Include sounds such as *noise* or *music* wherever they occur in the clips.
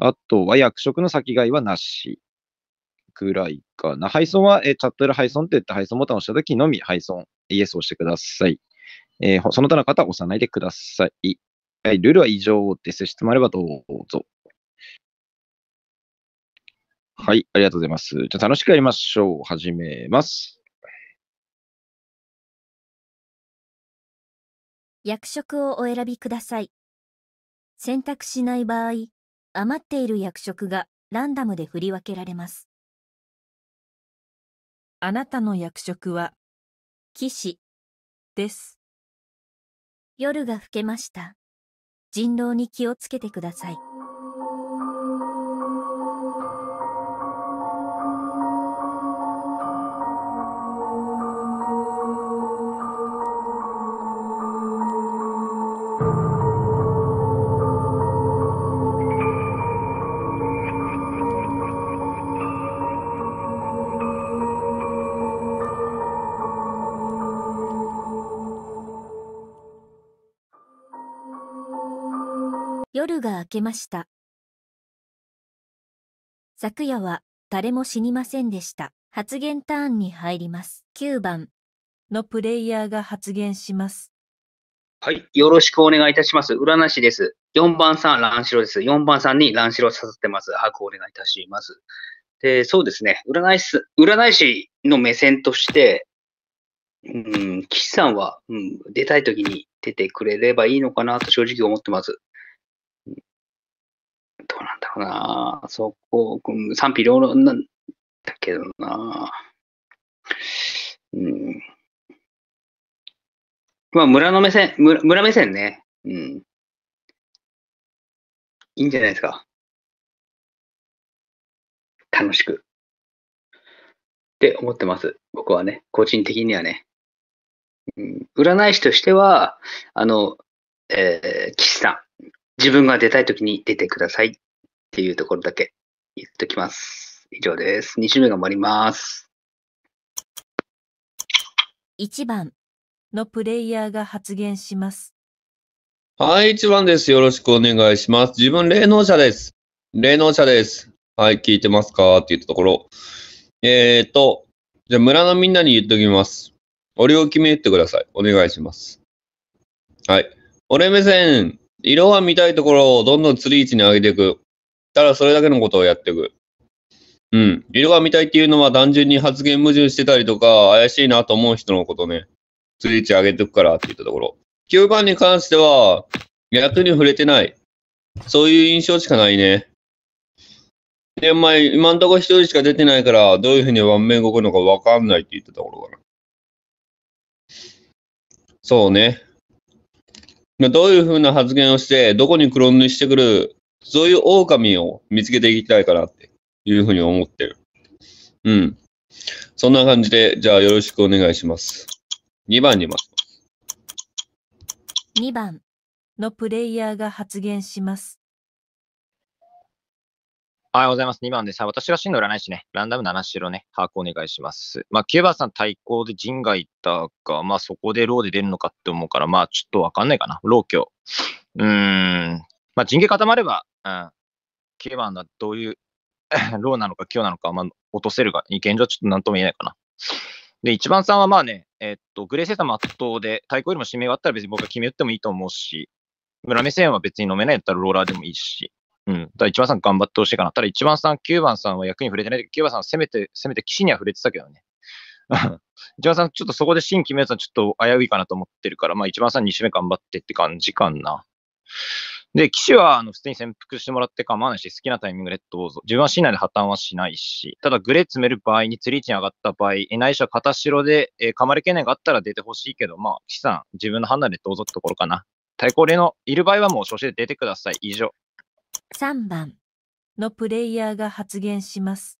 あとは役職の先買いはなしぐらいかな。配送は、えー、チャットで配送って言って配送ボタンを押したときのみ配送、イエスを押してください。えー、その他の方は押さないでください。はい、ルールは以上です。質問あればどうぞ。はい、ありがとうございます。じゃ楽しくやりましょう。始めます。役職をお選びください。選択しない場合、余っている役職がランダムで振り分けられます。あなたの役職は、騎士、です。夜が更けました。人狼に気をつけてください。明けました。昨夜は誰も死にませんでした。発言ターンに入ります。9番のプレイヤーが発言します。はい。よろしくお願いいたします。占い師です。4番さん、乱白です。4番さんに乱白させてます。把握お願いいたします。で、そうですね。占い師、占い師の目線として、うん、岸さんは、うん、出たい時に出てくれればいいのかなと正直思ってます。どうなんだろうな。そこ、賛否両論なんだけどな。うん。まあ、村の目線、村村目線ね。うん。いいんじゃないですか。楽しく。って思ってます。僕はね、個人的にはね。うん、占い師としては、あの、えー、岸さん。自分が出たい時に出てくださいっていうところだけ言っときます。以上です。2週目頑張ります。1番のプレイヤーが発言します。はい、1番です。よろしくお願いします。自分、霊能者です。霊能者です。はい、聞いてますかって言ったところ。えーと、じゃあ村のみんなに言っときます。俺を決めてください。お願いします。はい。俺目線色は見たいところをどんどん釣り位置に上げていく。ただそれだけのことをやっていく。うん。色が見たいっていうのは単純に発言矛盾してたりとか、怪しいなと思う人のことね。釣り位置上げていくからって言ったところ。9番に関しては、役に触れてない。そういう印象しかないね。で、まあ、今んとこ一人しか出てないから、どういうふうに盤面動くのかわかんないって言ってたところかな。そうね。どういうふうな発言をして、どこに黒塗りしてくる、そういう狼を見つけていきたいかなっていうふうに思ってる。うん。そんな感じで、じゃあよろしくお願いします。2番に回します。2番のプレイヤーが発言します。おはようございます。2番です。私が真の占い師ね、ランダム7白ね、把握お願いします。まあ、9番さん対抗で陣がいたか、まあ、そこでローで出るのかって思うから、まあ、ちょっとわかんないかな。ローうーん。まあ、陣形固まれば、うん。9番がどういう *laughs* ローなのか、強なのか、まあ、落とせるが、現状ちょっとなんとも言えないかな。で、1番さんはまあね、えっと、グレーセーター圧倒で、対抗よりも指名があったら別に僕は決め打ってもいいと思うし、村目線は別に飲めないやったらローラーでもいいし、うん。だ1番さん頑張ってほしいかな。ただ1番さん、9番さんは役に触れてないけど、9番さんせめて、せめて騎士には触れてたけどね。1 *laughs* 番さん、ちょっとそこで新決めるのはちょっと危ういかなと思ってるから、まあ1番さん2周目頑張ってって感じかな。で、騎士は、あの、普通に潜伏してもらって構わないし、好きなタイミングでどうぞ。自分は市内で破綻はしないし、ただ、グレー詰める場合に釣り位置に上がった場合、内緒は片白で、えー、噛まれ懸念があったら出てほしいけど、まあ、騎士さん、自分の判断でどうぞってところかな。対抗例のいる場合はもう、初心で出てください。以上。3番のプレイヤーが発言します。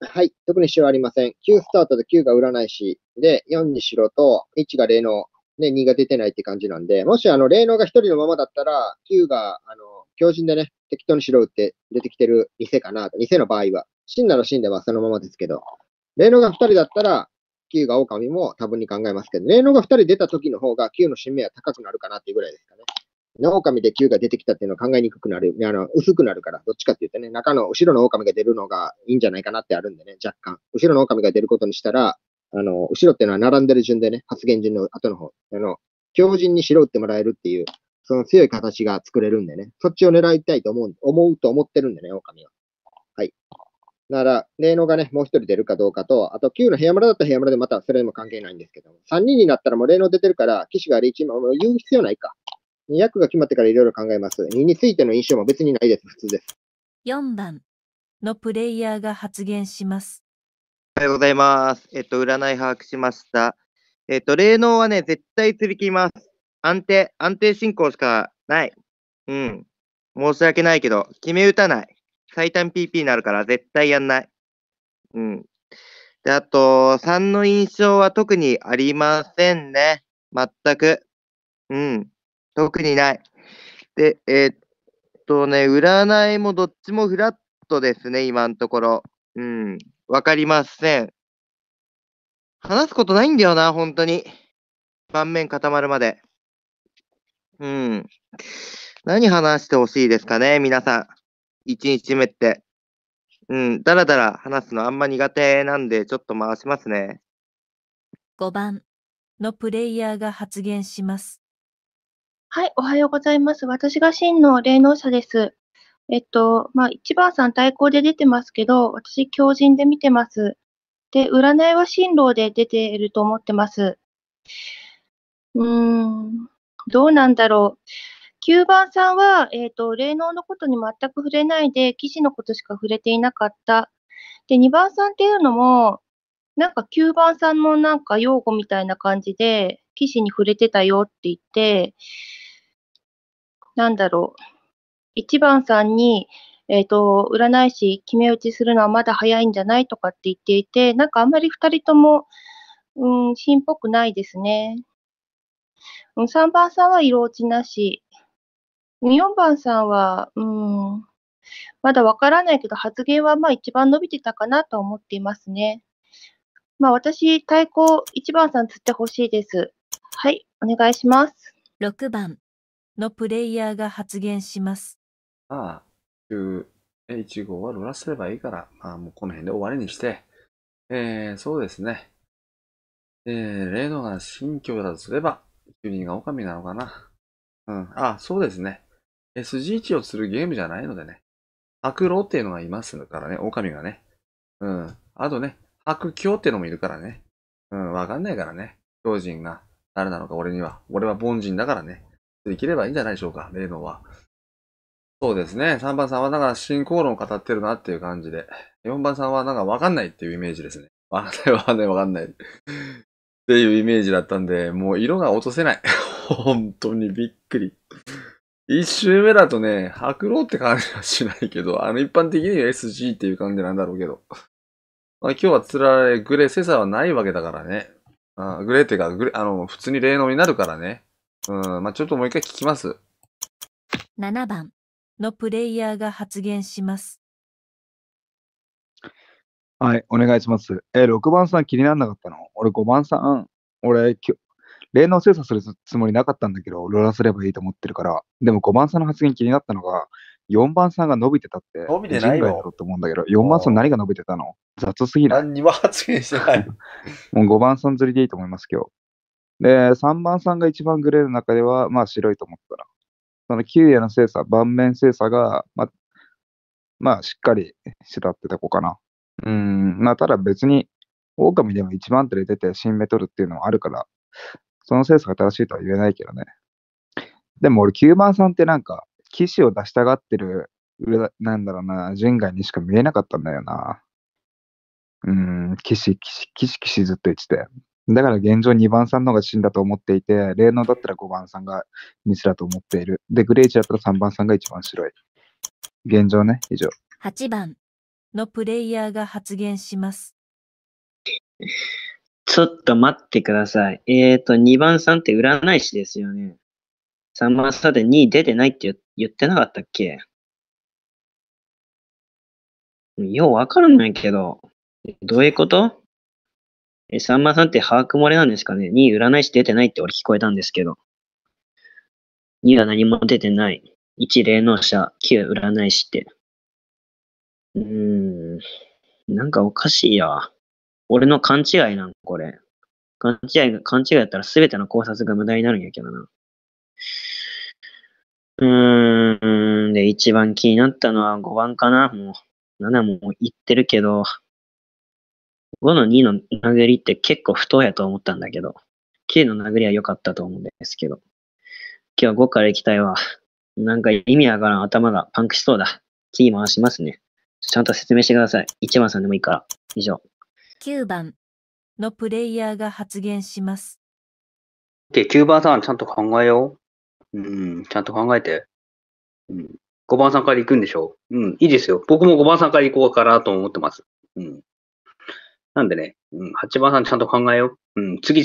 はい。特に主はありません。9スタートで9が占い師。で、4にしろと、1が霊能。ね、2が出てないって感じなんで、もしあの、霊能が1人のままだったら、9が、あの、強靭でね、適当にしろって出てきてる偽かなと。偽の場合は。真なら死んではそのままですけど、霊能が2人だったら、9が狼も多分に考えますけど、霊能が2人出た時の方が9の神明は高くなるかなっていうぐらいですかね。の狼で9が出てきたっていうのは考えにくくなる、あの薄くなるから、どっちかって言うとね、中の後ろの狼が出るのがいいんじゃないかなってあるんでね、若干。後ろの狼が出ることにしたら、あの、後ろっていうのは並んでる順でね、発言順の後の方、あの、強靭に白打ってもらえるっていう、その強い形が作れるんでね、そっちを狙いたいと思う、思うと思ってるんでね、狼は。はい。だから、霊能がね、もう一人出るかどうかと、あと9の部屋村だったら部屋村でまたそれでも関係ないんですけども、3人になったらもう霊能出てるから、騎士がリーチも言う必要ないか。役が決まってからいろいろ考えます。2についての印象も別にないです。普通です。4番のプレイヤーが発言します。おはようございます。えっと、占い把握しました。えっと、霊能はね、絶対釣り切ります。安定、安定進行しかない。うん。申し訳ないけど、決め打たない。最短 PP になるから絶対やんない。うん。で、あと、3の印象は特にありませんね。全く。うん。特にない。で、えー、っとね、占いもどっちもフラットですね、今のところ。うん、わかりません。話すことないんだよな、本当に。盤面固まるまで。うん。何話してほしいですかね、皆さん。1日目って。うん、だらだら話すのあんま苦手なんで、ちょっと回しますね。5番のプレイヤーが発言します。はい、おはようございます。私が真の霊能者です。えっと、まあ、一番さん対抗で出てますけど、私、狂人で見てます。で、占いは進路で出ていると思ってます。うーん、どうなんだろう。9番さんは、えっ、と、霊能のことに全く触れないで、記事のことしか触れていなかった。で、2番さんっていうのも、なんか9番さんのなんか用語みたいな感じで、騎士に触れてたよって言って、なんだろう、1番さんに、えっ、ー、と、占い師決め打ちするのはまだ早いんじゃないとかって言っていて、なんかあんまり2人とも、うん、心っぽくないですね。3番さんは色落ちなし。4番さんは、うん、まだわからないけど、発言はまあ一番伸びてたかなと思っていますね。まあ私、対抗1番さん釣ってほしいです。はい、お願いします。6番。のプレイヤーが発言します。ああ、915はロラすればいいから、まあもうこの辺で終わりにして、えー、そうですね。えー、レノが新居だとすれば、9人が狼なのかな。うん、ああ、そうですね。SG1 をするゲームじゃないのでね。白狼っていうのがいますからね、狼がね。うん。あとね、白鏡っていうのもいるからね。うん、わかんないからね。狂人が誰なのか俺には。俺は凡人だからね。できればいいんじゃないでしょうか、例のは。そうですね。3番さんはなんか進行論を語ってるなっていう感じで。4番さんはなんかわかんないっていうイメージですね。わかんないわかんないわかんない。っていうイメージだったんで、もう色が落とせない。本当にびっくり。一周目だとね、白狼って感じはしないけど、あの一般的には SG っていう感じなんだろうけど。まあ、今日はつられ、グレー、セサはないわけだからね。あグレーっていうか、グレあの、普通に霊能になるからね。うん、まあ、ちょっともう一回聞きます。7番のプレイヤーが発言します。はい、お願いします。え6番さん気にならなかったの俺5番さん、俺きょ、霊能精査するつもりなかったんだけど、ロラすればいいと思ってるから、でも5番さんの発言気になったのが、4番さんが伸びてたって、伸びてないよ人外だろうと思うんだけど、4番さん何が伸びてたの雑すぎない。何にも発言してない。*laughs* もう5番さん釣りでいいと思います、今日。で、3番さんが一番グレーの中では、まあ白いと思ったら、そのキウイの精査、盤面精査が、まあ、まあしっかりしたってとこかな。うん、まあただ別に、狼でも1番手で出て新メ取るっていうのはあるから、その精査が正しいとは言えないけどね。でも俺9番さんってなんか、騎士を出したがってる、なんだろうな、人外にしか見えなかったんだよな。うん、騎士、騎士、騎士、騎士ずっと言ってて。だから現状2番さんの方が死んだと思っていて、霊能だったら5番さんがミスだと思っている。で、グレイチだったら3番さんが一番白い。現状ね、以上。8番のプレイヤーが発言します。ちょっと待ってください。えっ、ー、と、2番さんって占い師ですよね。3番さんで2位出てないって言ってなかったっけようわからないけど、どういうことえさんまさんって把握漏れなんですかね ?2 位占い師出てないって俺聞こえたんですけど。2は何も出てない。1霊能者、9占い師って。うーん。なんかおかしいや。俺の勘違いなん、これ。勘違いが、勘違いだったら全ての考察が無駄になるんやけどな。うーん。で、一番気になったのは5番かな。もう、7も言ってるけど、5の2の殴りって結構不当やと思ったんだけど、9の殴りは良かったと思うんですけど、今日は5から行きたいわ。なんか意味わからん頭がパンクしそうだ。キー回しますね。ちゃんと説明してください。1番さんでもいいから。以上。9番のプレイヤーが発言します。で、9番さんちゃんと考えよう。うん、ちゃんと考えて。うん、5番さんから行くんでしょう。うん、いいですよ。僕も5番さんから行こうかなと思ってます。うん。なんでね、うん、8番さんちゃんと考えよう。うん、次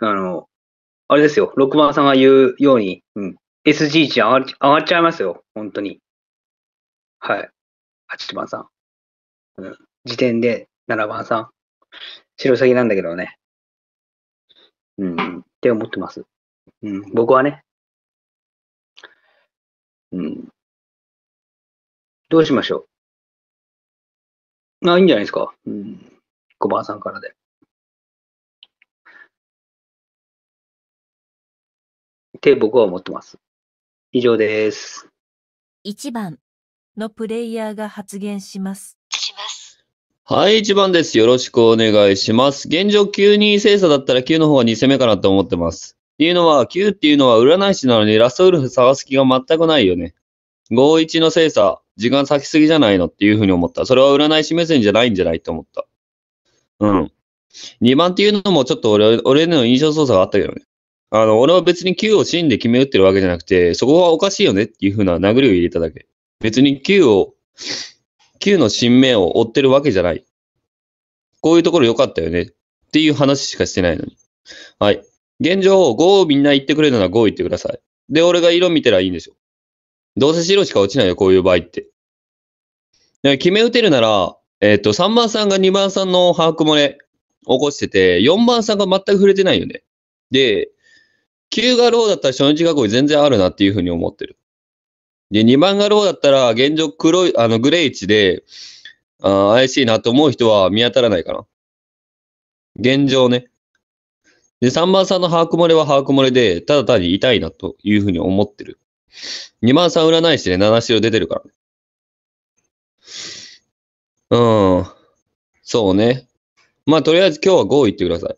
あの、あれですよ、6番さんが言うように、うん、SG 値上が上がっちゃいますよ、本当に。はい。8番さん。うん。時点で7番さん。白先なんだけどね。うん。って思ってます。うん。僕はね。うん。どうしましょう。まあ、いいんじゃないですか。うん。小林さんからで。って僕は思ってます。以上です。1番のプレイヤーが発言します。します。はい、1番です。よろしくお願いします。現状92精査だったら9の方が2攻めかなと思ってます。っていうのは、9っていうのは占い師なのにラストウルフ探す気が全くないよね。51の精査、時間先すぎじゃないのっていうふうに思った。それは占い師目線じゃないんじゃないと思った。うん。2番っていうのもちょっと俺、俺の印象操作があったけどね。あの、俺は別に9を芯で決め打ってるわけじゃなくて、そこはおかしいよねっていうふうな殴りを入れただけ。別に9を、9の新面を追ってるわけじゃない。こういうところ良かったよねっていう話しかしてないのに。はい。現状、5をみんな言ってくれるなら5言ってください。で、俺が色見てらいいんでしょ。どうせ白しか落ちないよ、こういう場合って。決め打てるなら、えっ、ー、と、3番さんが2番さんの把握漏れ起こしてて、4番さんが全く触れてないよね。で、9がローだったら初日囲い全然あるなっていうふうに思ってる。で、2番がローだったら現状黒い、あの、グレー1で、あ怪しいなと思う人は見当たらないかな。現状ね。で、3番さんの把握漏れは把握漏れで、ただ単に痛いなというふうに思ってる。2番さん占い師で7白出てるからね。うん。そうね。まあ、とりあえず今日は5言ってください。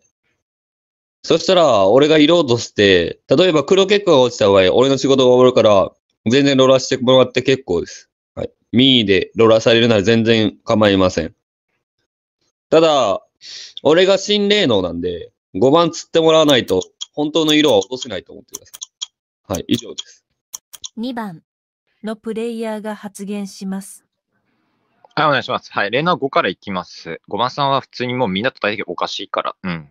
そしたら、俺が色落として、例えば黒結果が落ちた場合、俺の仕事が終わるから、全然ロラしてもらって結構です。はい。ミーでロラされるなら全然構いません。ただ、俺が新霊能なんで、5番釣ってもらわないと、本当の色は落とせないと思ってください。はい、以上です。2番のプレイヤーが発言します。はい、お願いします。はい。例の5からいきます。5番さんは普通にもうみんなと対変おかしいから。うん。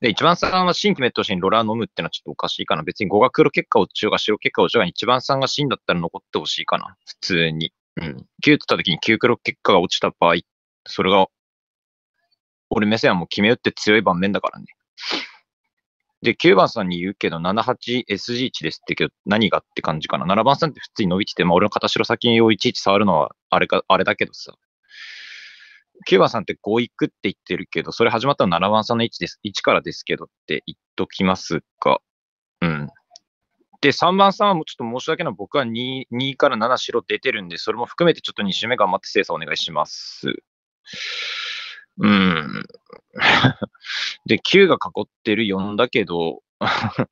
で、1番さんは新決めてほしいにロラー飲むってのはちょっとおかしいかな。別に5が黒結果落ちようが白結果落ちようが1番さんが真だったら残ってほしいかな。普通に。うん。9取った時に9黒結果が落ちた場合、それが、俺目線はもう決め打って強い盤面だからね。で、9番さんに言うけど、78SG 値ですってけど、何がって感じかな。7番さんって普通に伸びてて、まあ、俺の片白先をいちいち触るのは、あれか、あれだけどさ。9番さんって5行くって言ってるけど、それ始まったの7番さんの位置です。1からですけどって言っときますが、うん。で、3番さんはもうちょっと申し訳ない。僕は 2, 2から7白出てるんで、それも含めてちょっと2周目頑張って精査お願いします。うん。*laughs* で、9が囲ってる4だけど、*laughs*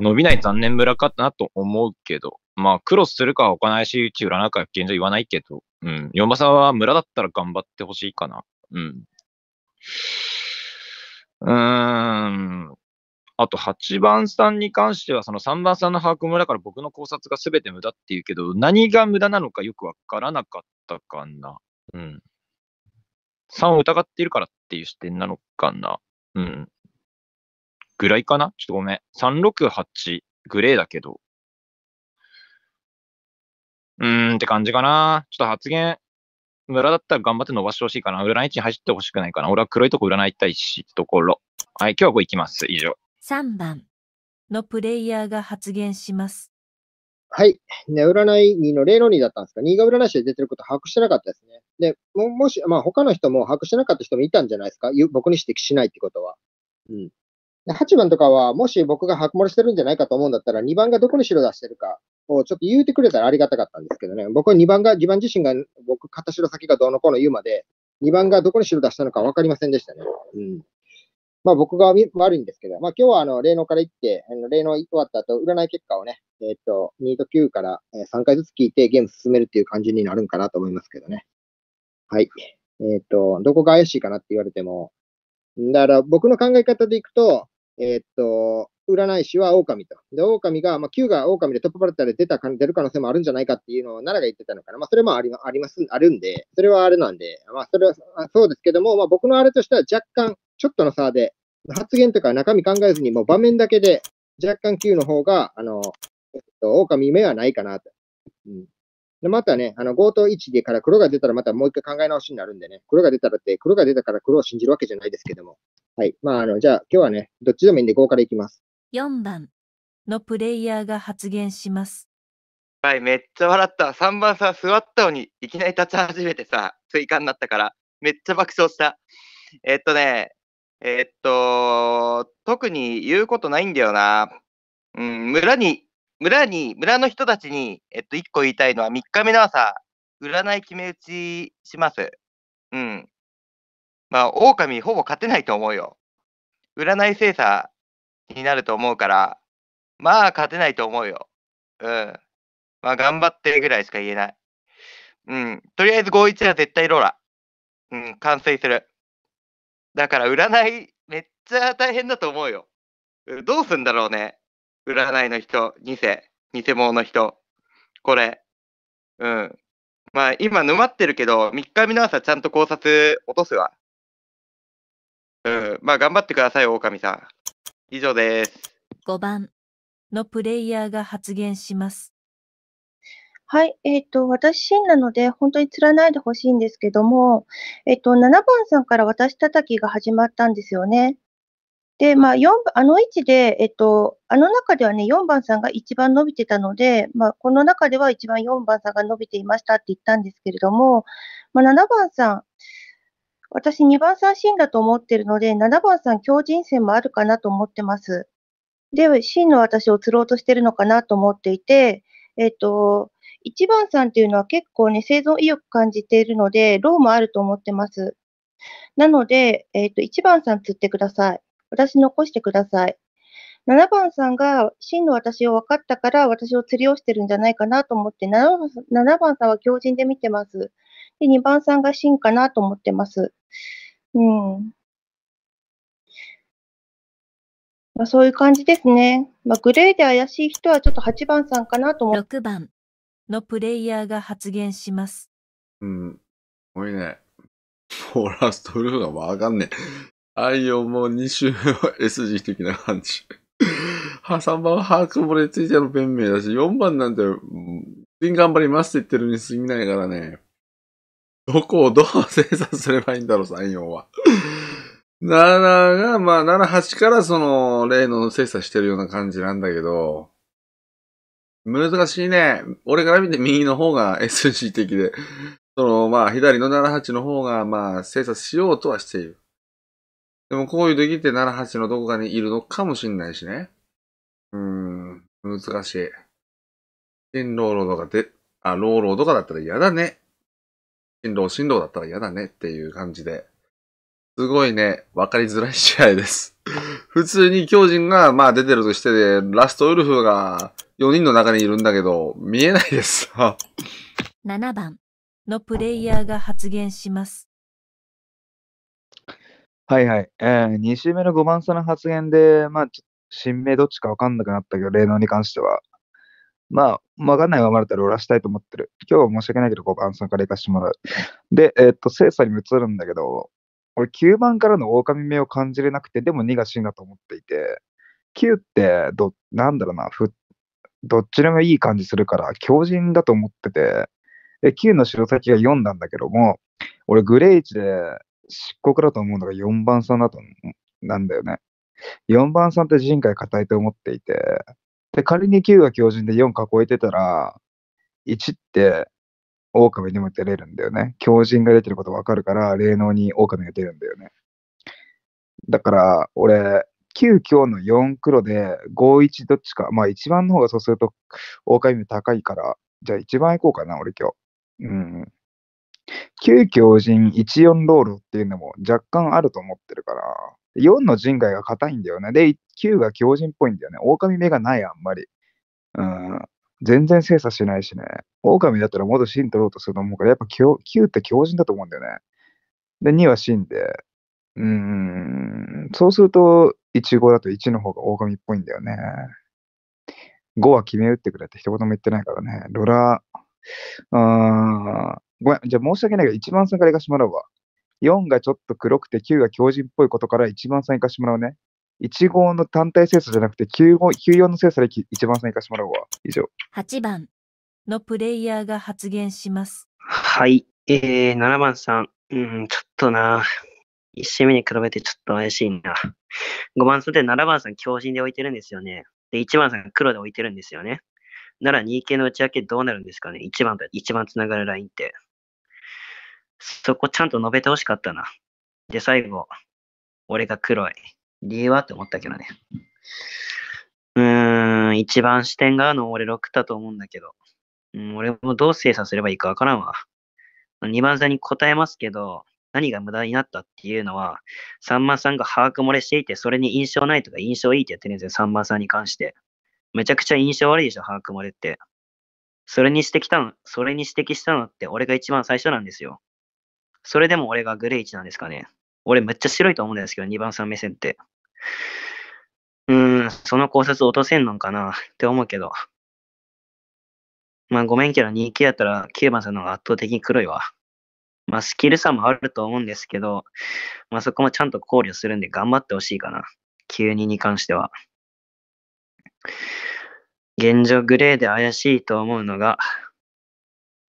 伸びない残念村かなと思うけど、まあ、クロスするかは置かないし、ち裏なんか現状言わないけど、うん。4馬さんは村だったら頑張ってほしいかな。うん。うーん。あと8番さんに関しては、その3番さんの把握もだから僕の考察が全て無駄っていうけど、何が無駄なのかよくわからなかったかな。うん。3を疑っているからっていう視点なのかな。うん。ぐらいかなちょっとごめん。368、グレーだけど。うーんって感じかな。ちょっと発言、村だったら頑張って伸ばしてほしいかな。占い地に走ってほしくないかな。俺は黒いとこ占いたいし、ところ。はい、今日はここ行きます。以上。3番のプレイヤーが発言します。はい。ね、占い2の0の2だったんですか。2が占い師で出てること把握してなかったですね。で、ももし、まあ他の人も把握してなかった人もいたんじゃないですか。僕に指摘しないってことは。うん。で8番とかは、もし僕が白盛してるんじゃないかと思うんだったら、2番がどこに白出してるかをちょっと言うてくれたらありがたかったんですけどね。僕は2番が、2番自身が僕、片白先がどうのこうの言うまで、2番がどこに白出したのか分かりませんでしたね。うん。まあ僕が悪いんですけど、まあ今日はあの、例のから言って、あの例の終わった後、占い結果をね、えっ、ー、と、2と9から3回ずつ聞いてゲーム進めるっていう感じになるんかなと思いますけどね。はい。えっ、ー、と、どこが怪しいかなって言われても、だから僕の考え方でいくと、えっ、ー、と、占い師は狼と。で、狼が、まあ、9が狼でトップバッターで出た、出る可能性もあるんじゃないかっていうのを奈良が言ってたのかな。まあ、それもありあります、あるんで、それはあれなんで、まあ、それは、そうですけども、まあ、僕のあれとしては若干、ちょっとの差で、発言とか中身考えずに、もう場面だけで、若干9の方が、あの、えっと、狼目はないかなと。うん。で、またね、あの、強盗1でから黒が出たらまたもう一回考え直しになるんでね、黒が出たらって、黒が出たから黒を信じるわけじゃないですけども。はい。まあ、あの、じゃあ今日はね、どっちでもいいんで5からいきます。4番のプレイヤーが発言します。はい、めっちゃ笑った。3番さ、座ったのにいきなり立ち始めてさ、追加になったから、めっちゃ爆笑した。えっとね、えっと、特に言うことないんだよな。うん、村に、村に、村の人たちに、えっと、1個言いたいのは3日目の朝、占い決め打ちします。うん。まあ、狼ほぼ勝てないと思うよ。占い精査になると思うから、まあ勝てないと思うよ。うん。まあ頑張ってぐらいしか言えない。うん。とりあえず5-1は絶対ローラ。うん、完成する。だから占いめっちゃ大変だと思うよ。どうすんだろうね。占いの人、偽、偽物の人。これ。うん。まあ今沼ってるけど、3日目の朝ちゃんと考察落とすわ。うん。まあ頑張ってください、狼さん。以上です。5番のプレイヤーが発言します。はい、えー、と、私なので、本当に釣らないでほしいんですけども、えっ、ー、と、7番さんから私叩きが始まったんですよね。で、まあ、4あの位置で、えっ、ー、と、あの中ではね、4番さんが一番伸びてたので、まあ、この中では一番4番さんが伸びていましたって言ったんですけれども、まあ、7番さん、私2番さん芯だと思ってるので、7番さん強人戦もあるかなと思ってます。で、芯の私を釣ろうとしてるのかなと思っていて、えっ、と、1番さんっていうのは結構ね、生存意欲感じているので、ローもあると思ってます。なので、えっ、と、1番さん釣ってください。私残してください。7番さんが真の私を分かったから私を釣りをしてるんじゃないかなと思って7番、7番さんは強人で見てます。で、2番さんが真かなと思ってます。うん。まあ、そういう感じですね。まあ、グレーで怪しい人はちょっと8番さんかなと思って。6番のプレイヤーが発言します。うん。おいね。フォーラストルーがわかんねえ。愛をもう2周は S 字的な感じ。は、3番は把握漏れついての弁明だし、4番なんて、全頑張りますって言ってるに過ぎないからね。どこをどう精査すればいいんだろう、3、4は。7 *laughs* が、まあ、7、8からその、例の精査してるような感じなんだけど、難しいね。俺から見て右の方が SG 的で、その、まあ、左の7、8の方が、まあ、精査しようとはしている。でも、こういう時って7、8のどこかにいるのかもしんないしね。うーん、難しい。新老老とかで、あ、老老とかだったら嫌だね。進路、だったら嫌だねっていう感じで、すごいね、わかりづらい試合です。*laughs* 普通に強人が、まあ出てるとしてで、ラストウルフが4人の中にいるんだけど、見えないです。7 *laughs* 番のプレイヤーが発言します。はいはい。えー、2周目の5番差の発言で、まあ、新名どっちかわかんなくなったけど、例能に関しては。まあ、わかんないままだったら俺らしたいと思ってる。今日は申し訳ないけど5番さんから行かしてもらう。で、えー、っと、精査に移るんだけど、俺9番からの狼目を感じれなくて、でも2が死んだと思っていて、9ってど、なんだろうな、ふどっちでもいい感じするから、強靭だと思ってて、で9の白先が4なんだけども、俺グレーチで漆黒だと思うのが4番さんだとなんだよね。4番さんって人海硬いと思っていて、で、仮に9が強靭で4囲えてたら、1って狼にも出れるんだよね。強靭が出てることわかるから、霊能に狼が出るんだよね。だから、俺、9強の4黒で5-1どっちか。まあ1番の方がそうすると狼高いから、じゃあ1番行こうかな、俺今日。うん。9強人1-4ロールっていうのも若干あると思ってるから、4の人外が硬いんだよね。で、9が強人っぽいんだよね。狼目がない、あんまり。うん。全然精査しないしね。狼だったら元芯取ろうとすると思うから、やっぱ9って強人だと思うんだよね。で、2は芯で。うん。そうすると、15だと1の方が狼っぽいんだよね。5は決め打ってくれって一言も言ってないからね。ロラ、うん。ごめん、じゃあ申し訳ないけど、1番さんから行かしてもらうわ。4がちょっと黒くて9が強靭っぽいことから1番さん行かしてもらうね。1号の単体精査じゃなくて9号、94の精査で1番さん行かしてもらうわ。以上。8番のプレイヤーが発言します。はい。えー、7番さん。うん、ちょっとな。1周目に比べてちょっと怪しいな。5番さんで7番さん強靭で置いてるんですよね。で、1番さん黒で置いてるんですよね。なら2系の内訳どうなるんですかね ?1 番と1番つながるラインって。そこちゃんと述べてほしかったな。で、最後、俺が黒い。理由はって思ったけどね。うーん、一番視点があるの俺6だと思うんだけど。うん、俺もどう精査すればいいかわからんわ。2番座に答えますけど、何が無駄になったっていうのは、さんまさんが把握漏れしていて、それに印象ないとか印象いいってやってるんですよ、さんまさんに関して。めちゃくちゃ印象悪いでしょ、把握漏れって。それにしてきたの、それに指摘したのって俺が一番最初なんですよ。それでも俺がグレー1なんですかね。俺めっちゃ白いと思うんですけど、2番さん目線って。うーん、その考察落とせんのかなって思うけど。まあごめんけど2級やったら9番さんの方が圧倒的に黒いわ。まあスキル差もあると思うんですけど、まあそこもちゃんと考慮するんで頑張ってほしいかな。9 2に関しては。現状グレーで怪しいと思うのが、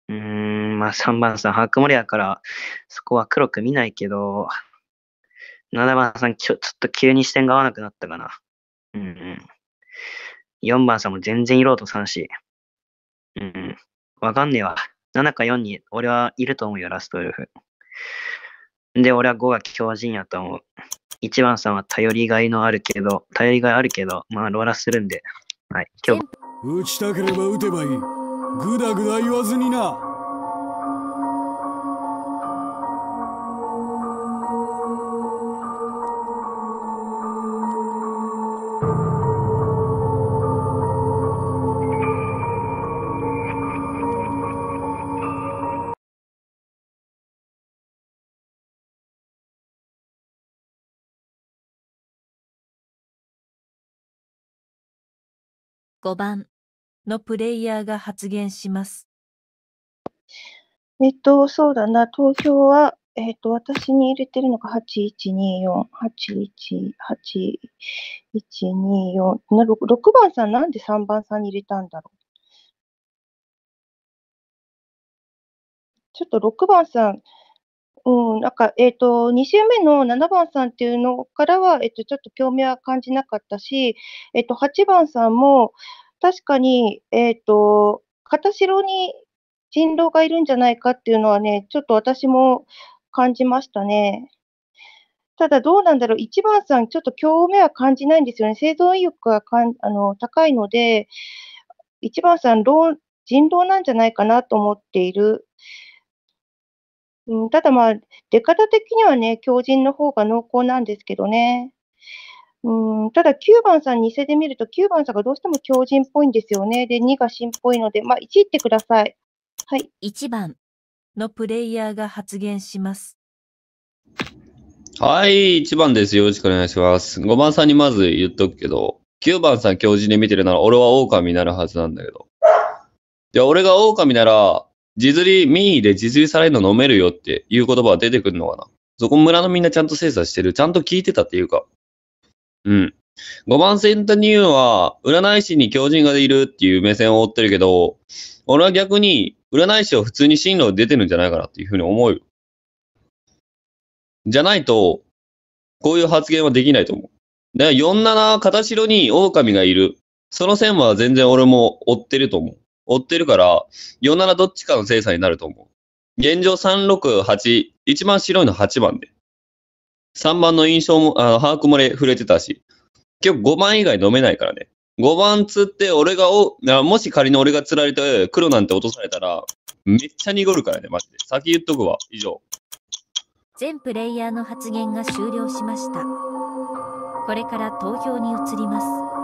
うーん、まあ、3番さん、ハークモリアから、そこは黒く見ないけど、7番さん、ちょちょっと急に視点が合わなくなったかな。うんうん。4番さんも全然色ろとさんし。うんうん。わかんねえわ。7か4に俺はいると思うよ、ラストウルフ。で、俺は5が強靭やと思う。1番さんは頼りがいのあるけど、頼りがいあるけど、まあ、ローラするんで。はい、今日。打ちたければ打てばいい。グダグダ言わずにな。5番のプレイヤーが発言します。えっと、そうだな、投票は、えっと、私に入れてるのが8124、818124、6番さん、なんで3番さんに入れたんだろう。ちょっと6番さん、うん、なんか、えっ、ー、と、2週目の7番さんっていうのからは、えっ、ー、と、ちょっと興味は感じなかったし、えっ、ー、と、8番さんも、確かに、えっ、と、片城に人狼がいるんじゃないかっていうのはね、ちょっと私も感じましたね。ただどうなんだろう、1番さん、ちょっと興味は感じないんですよね。生存意欲がかんあの高いので、1番さん、人狼なんじゃないかなと思っている。うん、ただまあ、出方的にはね、強靭の方が濃厚なんですけどね。うん、ただ9番さん、偽で見ると9番さんがどうしても強靭っぽいんですよね。で、2が新っぽいので、まあ、1いってください。はい。1番のプレイヤーが発言します。はい、1番です。よろしくお願いします。5番さんにまず言っとくけど、9番さん強靭で見てるなら俺は狼になるはずなんだけど。いや、俺が狼なら、地釣り、民意で自りされるの飲めるよっていう言葉は出てくるのかな。そこ村のみんなちゃんと精査してる。ちゃんと聞いてたっていうか。うん。5番センタニューは、占い師に狂人がいるっていう目線を追ってるけど、俺は逆に、占い師は普通に進路出てるんじゃないかなっていうふうに思うよ。じゃないと、こういう発言はできないと思う。だから47、片白に狼がいる。その線は全然俺も追ってると思う。追ってるから、47どっちかの精査になると思う。現状368、一番白いの8番で。3番の印象も、あの、把握もれ触れてたし。結局5番以外飲めないからね。5番釣って俺がお、もし仮に俺が釣られて黒なんて落とされたら、めっちゃ濁るからね、マジで。先言っとくわ。以上。全プレイヤーの発言が終了しました。これから投票に移ります。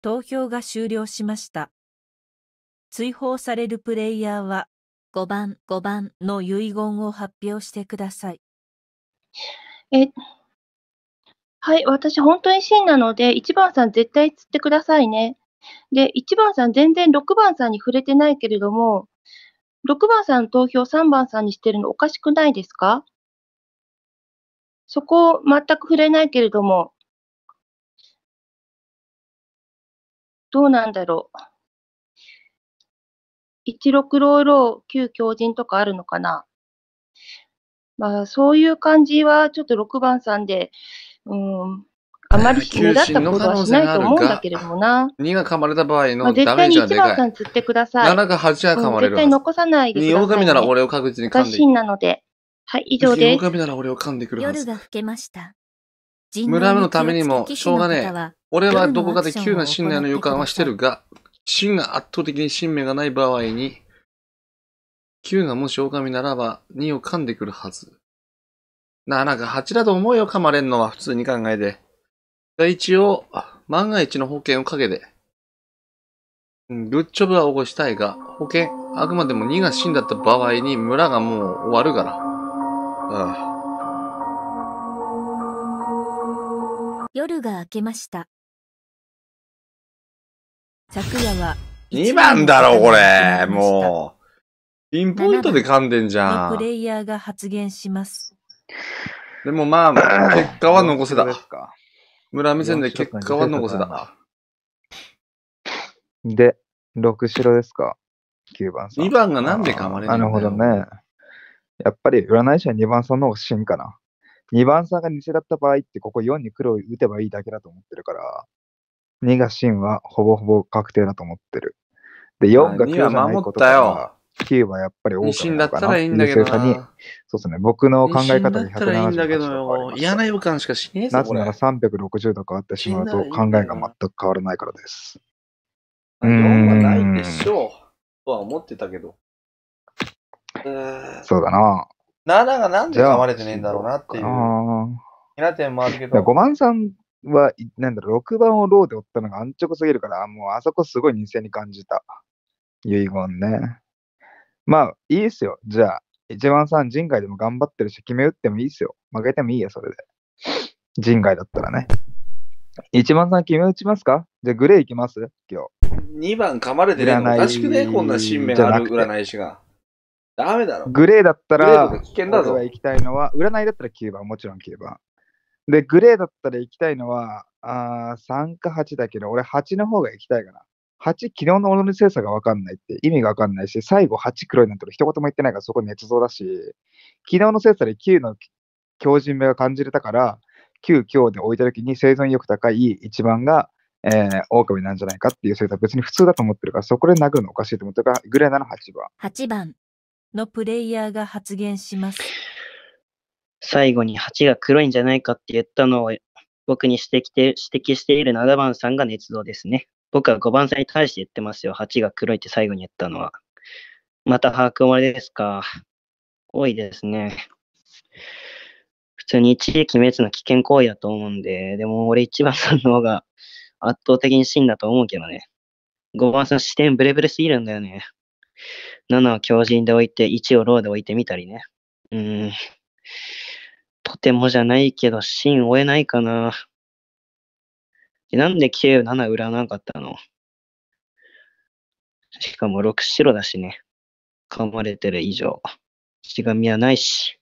投票が終了しました。追放されるプレイヤーは、5番、5番の遺言を発表してください。え、はい、私本当に真なので、1番さん絶対釣ってくださいね。で、1番さん全然6番さんに触れてないけれども、6番さんの投票3番さんにしてるのおかしくないですかそこ全く触れないけれども、どうなんだろう。一六6老旧強人とかあるのかな。まあ、そういう感じは、ちょっと6番さんで、うん、あまりになったことはしないと思うんだけれどもな。2が噛まれた場合のダメージはでまあ、絶対に1番さん釣ってください。7か8が噛まれる、うん。絶対残さないでください、ね。狼なら俺を確実に噛んでいなので。はい、以上です。狼なら俺を噛んでくるはず。夜が更けました。村のためにも、しょうがねえ。俺はどこかで急な信頼の予感はしてるが、真が圧倒的に神明がない場合に、9がもし狼ならば2を噛んでくるはず。7が8だと思うよ、噛まれんのは普通に考えて。一応、万が一の保険をかけて、うん、グッチョブは起こしたいが、保険、あくまでも2が死んだった場合に村がもう終わるから。夜が明けました昨夜は2番だろこれもうピンポイントで噛んでんじゃんプレイヤーが発言しますでもまあ *clears throat* 結果は残せだ村見線で結果は残せだで6白ですか9番さん2番がなんで噛まれるのなるほどねやっぱり占い師は2番さんの方が死んかな2番さんが西だった場合って、ここ4に黒を打てばいいだけだと思ってるから、2が真はほぼほぼ確定だと思ってる。で、4が9じゃないことから、9はやっぱり大き多くなったらいいんだけどな。そうですね、僕の考え方に170度嫌な予感しかしねえぞ。なぜなら360度変わってしまうと考えが全く変わらないからです。4はないでしょうとは思ってたけど。そうだな。7がなんで噛まれてねえんだろうなっていう。ひな点もあるけど。5番さんは、なんだろう、6番をローで追ったのが安直すぎるから、もうあそこすごい偽に感じた。遺言ね。まあ、いいっすよ。じゃあ、1番さん、人外でも頑張ってるし、決め打ってもいいっすよ。負けてもいいや、それで。人外だったらね。1番さん、決め打ちますかじゃあ、グレーいきます今日。2番噛まれてねえのおかしくねこんな新名ある占い師が。ダメだろ。グレーだったら、危険だぞ。行きたいのは、占いだったら9番、もちろん9番。で、グレーだったら行きたいのは、あ3か8だけど、俺8の方が行きたいかな。8、昨日の俺の精査が分かんないって意味が分かんないし、最後8黒いなんて一言も言ってないからそこ捏造だし、昨日の精査で9の強靭目が感じれたから、9強で置いた時に生存欲高い1番が、えー、狼なんじゃないかっていう精査別に普通だと思ってるから、そこで殴るのおかしいと思ってるから、グレーなの8番。8番。のプレイヤーが発言します。最後に8が黒いんじゃないかって言ったのを僕に指摘して指摘している7番さんが捏造ですね。僕は5番さんに対して言ってますよ。8が黒いって最後に言ったのは。また把握終わりですか。多いですね。普通に一時期滅の危険行為だと思うんで、でも俺1番さんの方が圧倒的に真だと思うけどね。5番さん視点ブレブレすぎるんだよね。7を強靭で置いて、1をローで置いてみたりね。うん。とてもじゃないけど、芯追えないかな。なんで9、7らなかったのしかも6白だしね。噛まれてる以上。しがみはないし。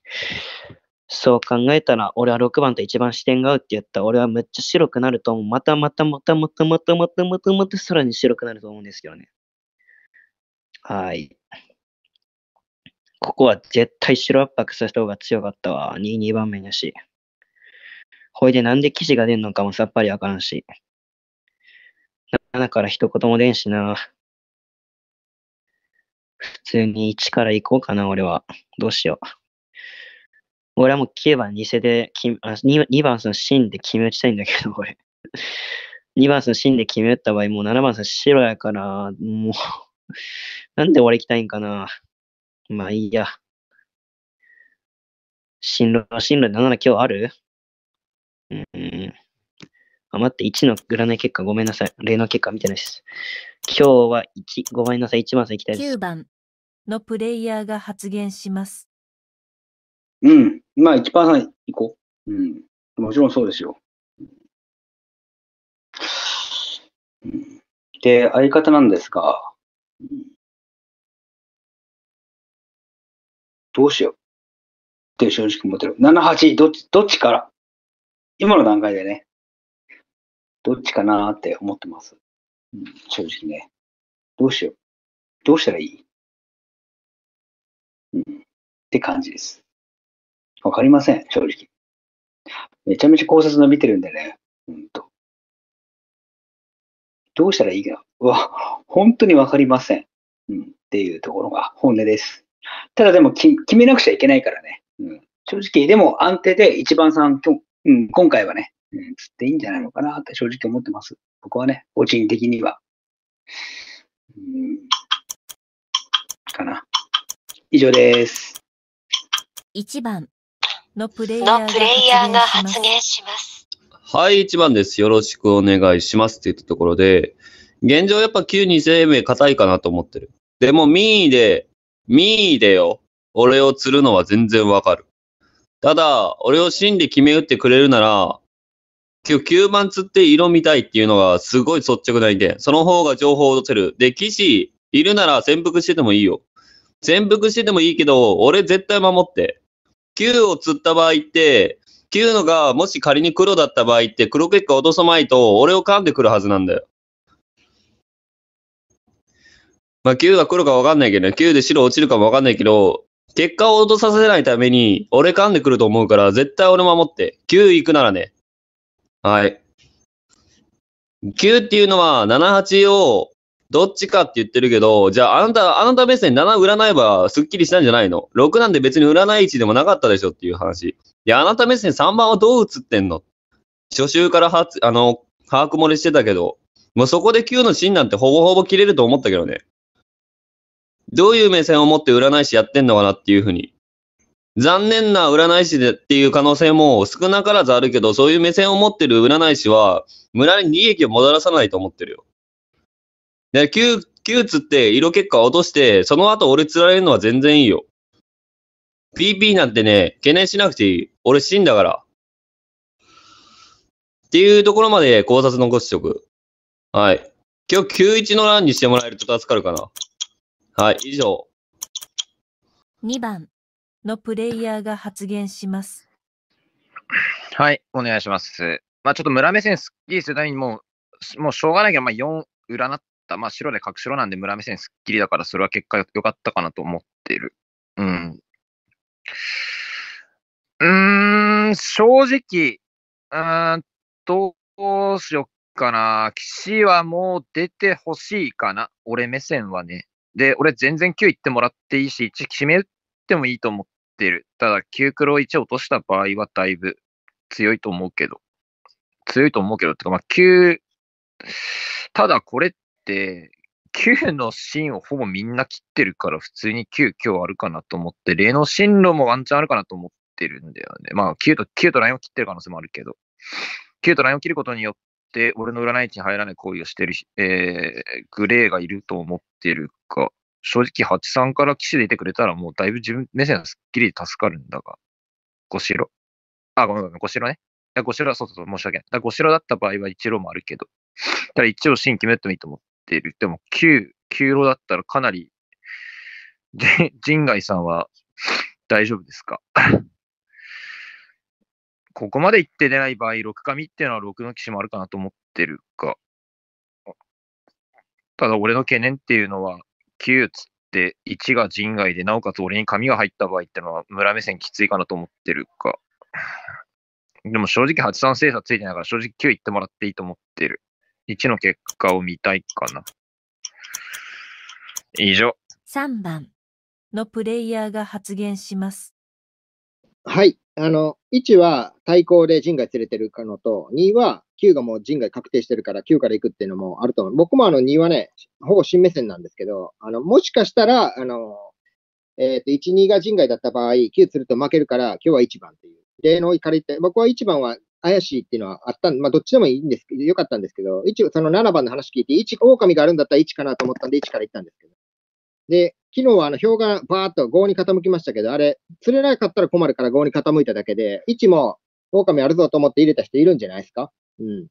そう考えたら、俺は6番と1番視点が合うって言ったら、俺はめっちゃ白くなると思う。またまたまたまたまたまたまたまたさらに白くなると思うんですけどね。はい。ここは絶対白圧迫させた方が強かったわ。2、2番目だし。ほいでなんで記事が出んのかもさっぱりわからんし。7から一言も出んしな。普通に1から行こうかな、俺は。どうしよう。俺はもう9番偽できあ2、2番その芯で決め打ちたいんだけど、俺。2番その芯で決め打った場合、もう7番その白やから、もう *laughs* なんで終わりきたいんかな。まあいいや。進路、進路で7今日あるうん。あ、待って、1の占い結果ごめんなさい。例の結果見てないです。今日は1、ごめんなさい、1番さん行きたいです。9番のプレイヤーが発言します。うん。まあ1番さん行こう。うん。もちろんそうですよ。で、相方なんですが、どうしようって正直思ってる。7、8、どっち、どっちから今の段階でね、どっちかなーって思ってます。うん、正直ね。どうしよう。どうしたらいいうん。って感じです。わかりません、正直。めちゃめちゃ考察伸びてるんでね。うんと。どうしたらいいかわ、本当にわかりません。うん、っていうところが本音です。ただでも決めなくちゃいけないからね。うん、正直、でも安定で一番さん、うん、今回はね、うん、釣っていいんじゃないのかなって正直思ってます。僕はね、個人的には。うん、かな。以上です。1番のプレイヤーが発言します。はい、1番です。よろしくお願いしますって言ったところで、現状やっぱ9 2生命硬いかなと思ってる。でも、民意で、民意でよ。俺を釣るのは全然わかる。ただ、俺を真で決め打ってくれるなら、今日9番釣って色見たいっていうのがすごい率直な意見。その方が情報を落とせる。で、騎士、いるなら潜伏しててもいいよ。潜伏しててもいいけど、俺絶対守って。9を釣った場合って、っていうのが、もし仮に黒だった場合って、黒結果落とさないと、俺を噛んでくるはずなんだよ。まあ、9が黒か分かんないけど、ね、9で白落ちるかも分かんないけど、結果を落とさせないために、俺噛んでくると思うから、絶対俺守って。9行くならね。はい。9っていうのは、78をどっちかって言ってるけど、じゃああなた、あなた目線7占えばすっきりしたんじゃないの ?6 なんで別に占い位置でもなかったでしょっていう話。いや、あなた目線3番はどう映ってんの初週からはあの、把握漏れしてたけど、もうそこで9の芯なんてほぼほぼ切れると思ったけどね。どういう目線を持って占い師やってんのかなっていうふうに。残念な占い師でっていう可能性も少なからずあるけど、そういう目線を持ってる占い師は、村に利益をもたらさないと思ってるよ。で、キュつって色結果落として、その後俺釣られるのは全然いいよ。PP なんてね、懸念しなくていい。俺死んだから。っていうところまで考察残しておく。はい。今日91の欄にしてもらえると助かるかな。はい、以上。2番のプレイヤーが発言します。はい、お願いします。まあちょっと村目線すっきりするためにもう、もうしょうがないけど、まあ4占っ、まあ、白で角白なんで村目線すっきりだから、それは結果良かったかなと思ってる。うん。うん、正直、うん、どうしよっかな。岸はもう出てほしいかな。俺目線はね。で、俺全然9いってもらっていいし、1決めてもいいと思ってる。ただ、9黒1落とした場合はだいぶ強いと思うけど。強いと思うけど、てか、まあ、9、ただこれっ、9の芯をほぼみんな切ってるから、普通に9今日あるかなと思って、例の進路もワンチャンあるかなと思ってるんだよね。まあ、9と、9とラインを切ってる可能性もあるけど、9とラインを切ることによって、俺の占い値に入らない行為をしてる、えー、グレーがいると思ってるか、正直、8さんから騎士でいてくれたら、もうだいぶ自分目線がすっきり助かるんだが、5白。あ、ごめんごめん、5白ね。5白はそうそう申し訳ない。5白だった場合は1ロもあるけど、ただ一応芯決めてもいいと思っってる。でも9、9路だったらかなり、で、*laughs* 陣外さんは大丈夫ですか *coughs* ここまで行って出ない場合、6神っていうのは6の騎士もあるかなと思ってるか。ただ俺の懸念っていうのは、9つって1が陣外で、なおかつ俺に紙が入った場合ってのは村目線きついかなと思ってるか。でも正直8三精査ついてないから正直9行ってもらっていいと思ってる。1の結果を見たいかな。以上。3番のプレイヤーが発言します。はい。あの、1は対抗で陣外連れてるかのと、2は9がもう陣外確定してるから9から行くっていうのもあると思う。僕もあの2はね、ほぼ新目線なんですけど、あの、もしかしたら、あの、えっ、ー、と、1、2が陣外だった場合、9すると負けるから、今日は1番っていう。例の怒りって、僕は1番は怪しいっていうのはあったんまあ、どっちでもいいんですけど、よかったんですけど、一応その7番の話聞いて、1、狼があるんだったら1かなと思ったんで、1から行ったんですけど。で、昨日はあの表がバーっと5に傾きましたけど、あれ、釣れなかったら困るから5に傾いただけで、1も狼あるぞと思って入れた人いるんじゃないですか。うん。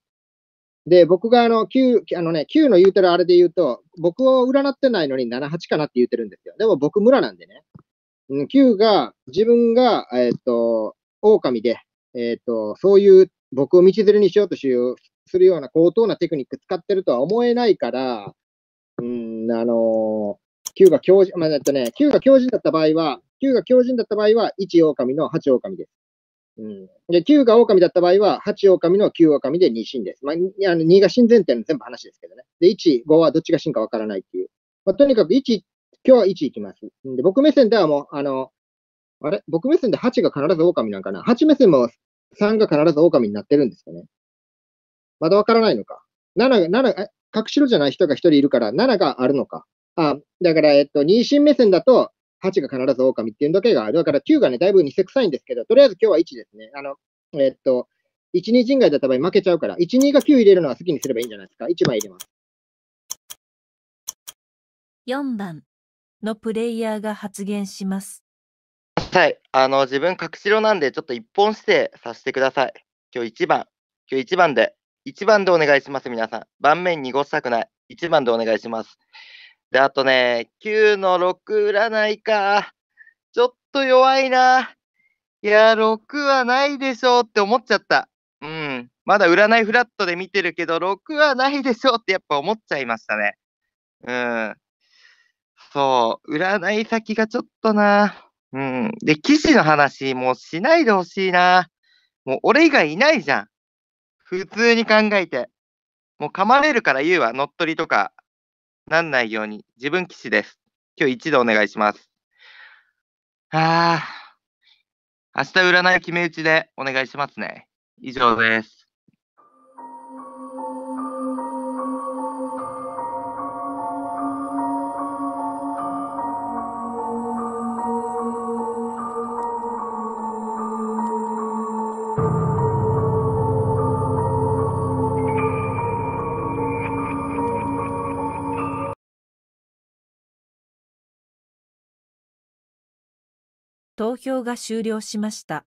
で、僕があの9、あのね、9の言うてるあれで言うと、僕を占ってないのに7、8かなって言ってるんですよ。でも僕村なんでね。9が、自分が、えっ、と、狼で、えっ、ー、と、そういう僕を道連れにしようとしようするような高等なテクニック使ってるとは思えないから、うん、あのー、が強人、まあ、えっとね、9が強靭だった場合は、9が強靭だった場合は、1狼の8狼です。うん。で、9が狼だった場合は、8狼の9狼で2神です。まあ、あの2が神前提の全部話ですけどね。で、1、5はどっちが神かわからないっていう。まあ、とにかく1、今日は1いきます。で、僕目線ではもう、あの、あれ僕目線で8が必ず狼なんかな ?8 目線も3が必ず狼になってるんですかね。まだわからないのか。7が、7、隠しろじゃない人が1人いるから、7があるのか。あ、だから、えっと、妊娠目線だと、8が必ず狼っていうだけがある。だから9がね、だいぶ偽臭いんですけど、とりあえず今日は1ですね。あの、えっと、1、2人外だった場合負けちゃうから、1、2が9入れるのは好きにすればいいんじゃないですか。1枚入れます。4番のプレイヤーが発言します。さい。あの、自分、隠しろなんで、ちょっと一本指定させてください。今日1番、今日1番で、1番でお願いします、皆さん。盤面濁したくない。1番でお願いします。で、あとね、9の6占いか。ちょっと弱いな。いや、6はないでしょうって思っちゃった。うん。まだ占いフラットで見てるけど、6はないでしょうってやっぱ思っちゃいましたね。うん。そう。占い先がちょっとな。うん。で、騎士の話、もうしないでほしいな。もう俺以外いないじゃん。普通に考えて。もう噛まれるから言うわ。乗っ取りとか、なんないように。自分騎士です。今日一度お願いします。ああ。明日占い決め打ちでお願いしますね。以上です。供が終了しました。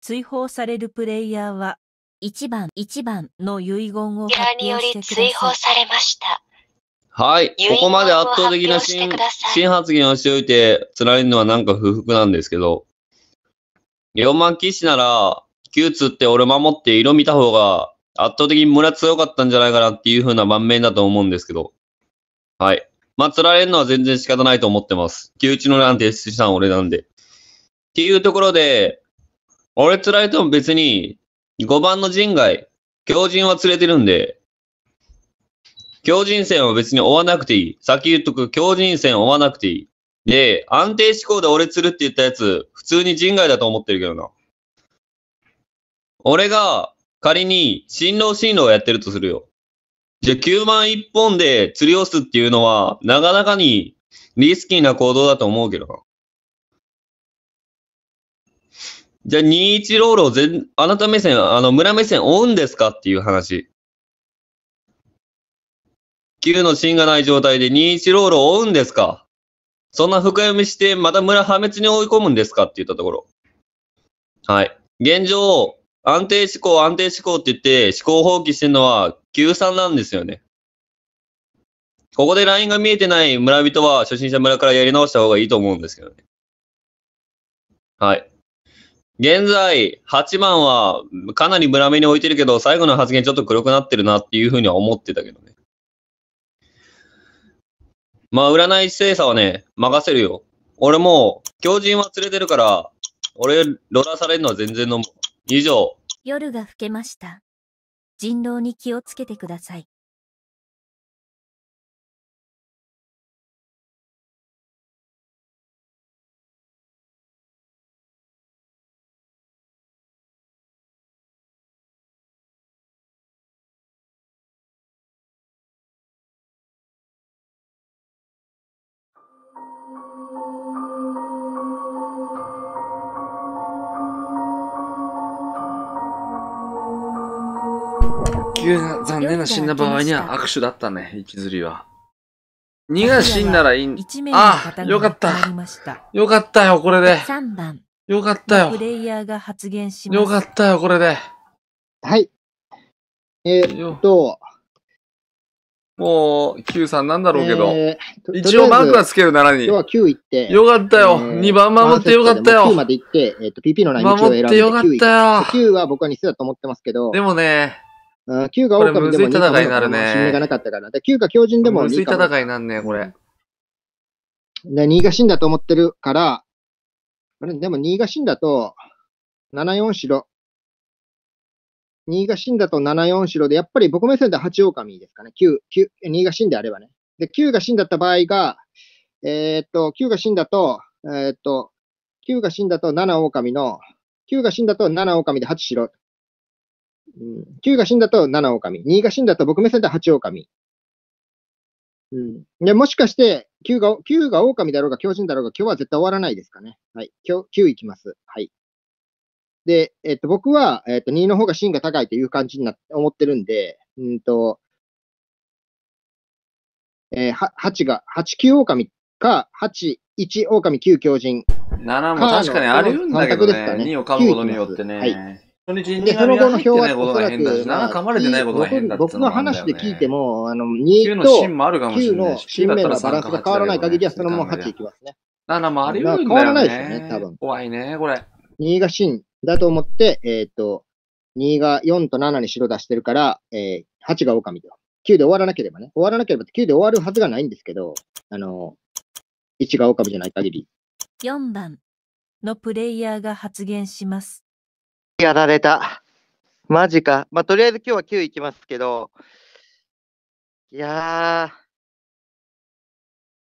追放されるプレイヤーは、1番1番の遺言を発表してください。により追放されました。はい。ここまで圧倒的な新新発言をしておいて、つられるのはなんか不服なんですけど、4万騎士なら、9つって俺守って色見た方が圧倒的に村強かったんじゃないかなっていう風な盤面だと思うんですけど。はい。まあ、釣られるのは全然仕方ないと思ってます。窮地の乱提出したの俺なんで。っていうところで、俺辛いとも別に、5番の人外、狂人は連れてるんで、狂人戦は別に追わなくていい。先言っとく、狂人戦追わなくていい。で、安定志向で俺釣るって言ったやつ、普通に人外だと思ってるけどな。俺が仮に新郎新郎をやってるとするよ。じゃ、9万1本で釣り押すっていうのは、なかなかにリスキーな行動だと思うけどな。じゃあ21ロールを全、あなた目線、あの、村目線追うんですかっていう話。9の芯がない状態で21ロールを追うんですかそんな深読みして、また村破滅に追い込むんですかって言ったところ。はい。現状、安定思考、安定思考って言って、思考放棄してるのは q 3なんですよね。ここでラインが見えてない村人は、初心者村からやり直した方がいいと思うんですけどね。はい。現在、8番はかなり村目に置いてるけど、最後の発言ちょっと黒くなってるなっていうふうには思ってたけどね。まあ、占い精査はね、任せるよ。俺も、狂人は連れてるから、俺、ロラされるのは全然の、以上。夜が更けました。人狼に気をつけてください。急な残念な死んだ場合には握手だったね、息ずりは。2が死んだらいいん。あよかったよ、これで。よかったよ。プレイヤーが発言しよかったよ、これで。はい。えー、っと。もう、Q さんなんだろうけど。えー、一応マークはつけるならに。今日は9行って。よかったよ。えー、2番守ってよかったよ。9まで行って、えー、っと、PP のラインを選んで守ってよかったよ。9は僕は2世だと思ってますけど。でもね、9が狼でも2が狼でも死んがなかったから。で9が狂人でも2が。むずい戦いなんね、これ。で、2が死んだと思ってるから、あれ、でも2が死んだと、74白。2が死んだと74白で、やっぱり僕目線で8狼ですかね。9、9、2が死んであればね。で、9が死んだった場合が、えー、っと、9が死んだと、えー、っと、9が死んだと7狼の、9が死んだと7狼で8白。うん、9が死んだと7狼、2が死んだと僕目線で8狼。うん、でもしかして、9が、9が狼だろうが狂人だろうが今日は絶対終わらないですかね。はい。今日、9いきます。はい。で、えっと、僕は、えっと、2の方が芯が高いという感じにな、っ思ってるんで、うんと、えー、8が、8、9狼か、8、1狼、9狂人。7も確かにあるんだけどね。ね2を買うことによってね。はいにその後の表はおそらく、まあ、れてないこと僕の話で聞いても、あの、2と9の新面のバランスが変わらない限りは、そのまま8いきますね。7もあるよだよ変わらないですね、多分。怖いね、これ。2が新だと思って、えっ、と、2が4と7に白出してるから、えー、8が狼と。9で終わらなければね。終わらなければ9で終わるはずがないんですけど、あの、1が狼じゃない限り。4番のプレイヤーが発言します。やられた。マジか。まあ、とりあえず今日は9いきますけど、いや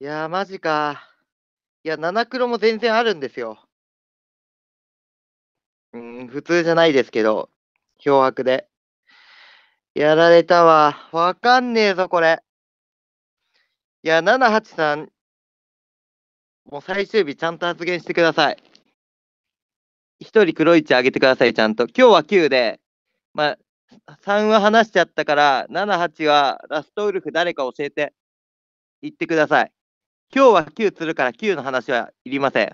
ー、いやー、マジか。いや、7黒も全然あるんですよ。うん、普通じゃないですけど、漂白で。やられたわ。わかんねえぞ、これ。いや、783、もう最終日ちゃんと発言してください。一人黒いチあげてください、ちゃんと。今日は9で、まあ、3は話しちゃったから、7、8はラストウルフ誰か教えて、言ってください。今日は9するから9の話はいりません。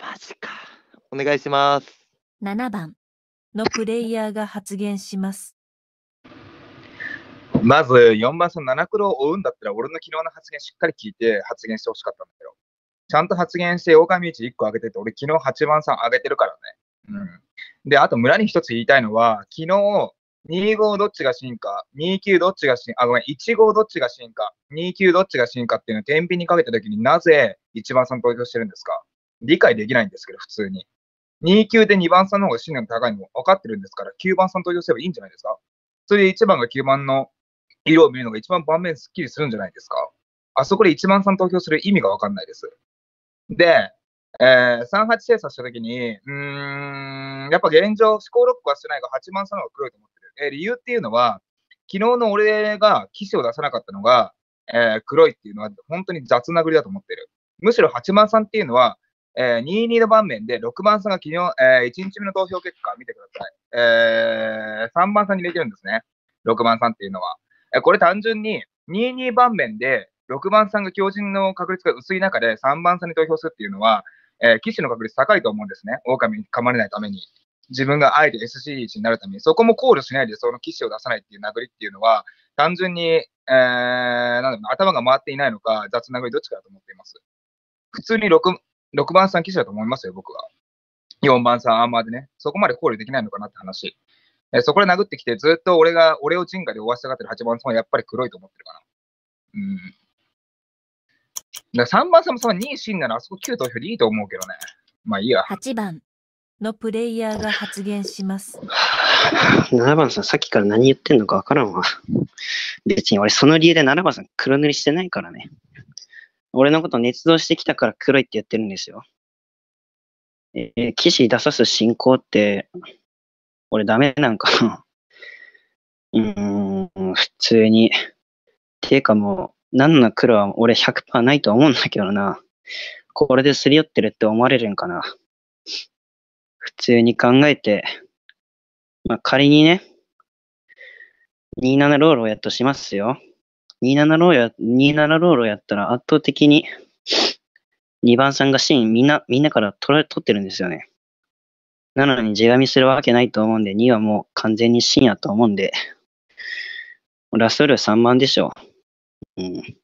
マジか。お願いします。7番のプレイヤーが発言します。まず4番さん7黒を追うんだったら俺の昨日の発言しっかり聞いて発言してほしかったんだけど。ちゃんと発言して、狼道1個上げてて、俺昨日8番さん上げてるからね。うん。で、あと村に一つ言いたいのは、昨日、25どっちが進化、29どっちが進化、あ、ごめん、15どっちが進化、29どっちが進化っていうのを天秤にかけたときになぜ1番さん投票してるんですか理解できないんですけど、普通に。29で2番さんの方が信念高いのも分かってるんですから、9番さん投票すればいいんじゃないですかそれで1番が9番の色を見るのが一番盤面すっきりするんじゃないですかあそこで1番さん投票する意味が分かんないです。で、えー、38精査したときに、うん、やっぱ現状、思考ロックはしてないが、8万さのが黒いと思ってる。えー、理由っていうのは、昨日の俺が騎士を出さなかったのが、えー、黒いっていうのは、本当に雑なぐりだと思ってる。むしろ8万さんっていうのは、えー、22の盤面で、6番さんが昨日、えー、1日目の投票結果見てください。えー、3番さんにできるんですね。6番さんっていうのは。えー、これ単純に、22盤面で、6番さんが強靭の確率が薄い中で3番さんに投票するっていうのは、えー、騎士の確率高いと思うんですね。狼に噛まれないために。自分があえて SC1 になるために、そこも考慮しないでその騎士を出さないっていう殴りっていうのは、単純に、えー、なんだ頭が回っていないのか、雑殴りどっちかだと思っています。普通に 6, 6番さん騎士だと思いますよ、僕は。4番さんアーマーでね、そこまで考慮できないのかなって話。えー、そこで殴ってきて、ずっと俺が、俺を陣下で終わしたがってる8番さんはやっぱり黒いと思ってるかな。うん。3番さんもその2位んならあそこ9投票でいいと思うけどね。まあいいや。8番のプレイヤーが発言します。7 *laughs* 番さん、さっきから何言ってんのかわからんわ。別に俺、その理由で7番さん、黒塗りしてないからね。俺のこと捏造してきたから黒いってやってるんですよ。えー、騎士出さす進行って、俺ダメなんかな。うーん、普通に。ていうかも何の黒は俺100%ないと思うんだけどな。これですり寄ってるって思われるんかな。普通に考えて、まあ、仮にね、27ロールをやっとしますよ。27ロールや、27ロールをやったら圧倒的に2番さんがシーンみんな、みんなから取られ、取ってるんですよね。なのに地紙するわけないと思うんで、2はもう完全にシーンやと思うんで、ラストルー3番でしょう。うん。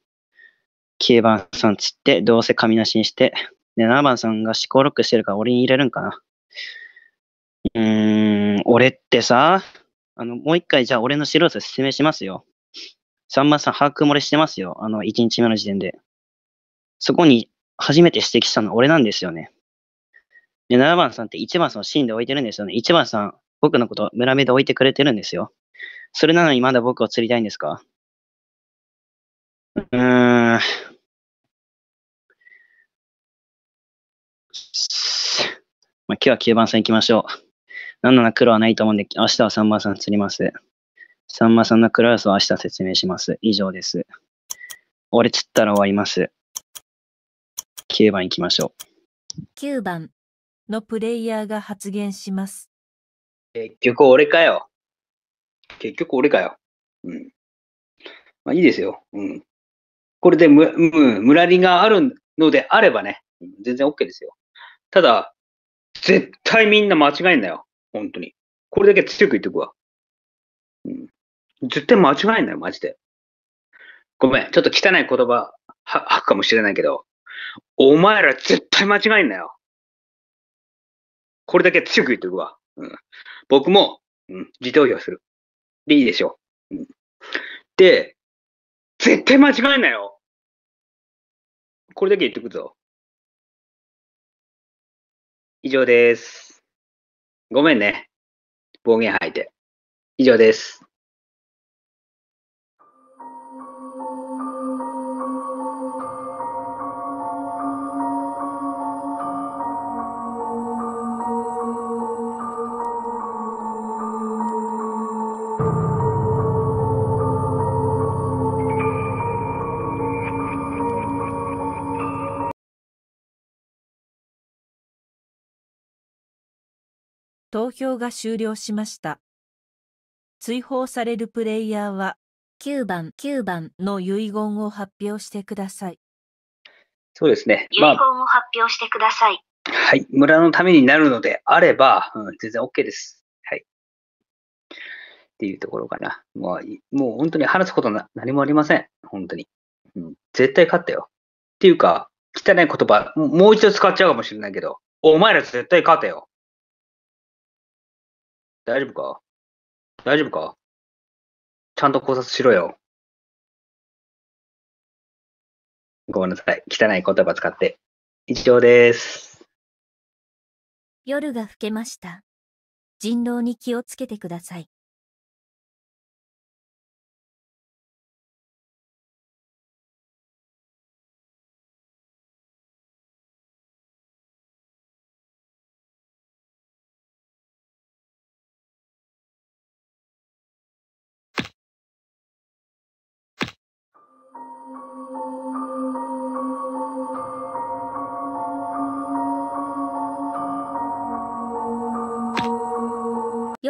9番さん釣って、どうせ紙なしにして、で、7番さんが思考ロックしてるから俺に入れるんかな。うーん、俺ってさ、あの、もう一回じゃあ俺の素人説明しますよ。3番さん把握漏れしてますよ。あの、1日目の時点で。そこに初めて指摘したの俺なんですよね。で、7番さんって1番さんを芯で置いてるんですよね。1番さん、僕のこと村目で置いてくれてるんですよ。それなのにまだ僕を釣りたいんですかうんま今日は9番さん行きましょう。なら黒はないと思うんで、明日は3番さん釣ります。さんまさんのクラスは明日説明します。以上です。俺釣ったら終わります。9番行きましょう。9番のプレイヤーが発言します。結局俺かよ。結局俺かよ。うん。まあいいですよ。うん。これでむ、む、むらりがあるのであればね、全然 OK ですよ。ただ、絶対みんな間違えんなよ。本当に。これだけ強く言っとくわ。うん。絶対間違えんなよ、マジで。ごめん、ちょっと汚い言葉吐くかもしれないけど、お前ら絶対間違えんなよ。これだけ強く言っとくわ。うん、僕も、うん、自投票する。でいいでしょう。うん、で、絶対間違えんなよ。これだけ言ってくぞ。以上です。ごめんね。暴言吐いて。以上です。票が終了しました。追放されるプレイヤーは、9番、9番の遺言を発表してください。そうですね。遺言を発表してください。はい。村のためになるのであれば、うん、全然 OK です。はい。っていうところかな。もう、もう本当に話すことな何もありません。本当に。うん、絶対勝ったよ。っていうか、汚い言葉、もう一度使っちゃうかもしれないけど、お前ら絶対勝てよ。大丈夫か大丈夫かちゃんと考察しろよ。ごめんなさい。汚い言葉使って。以上です。夜が更けました。人狼に気をつけてください。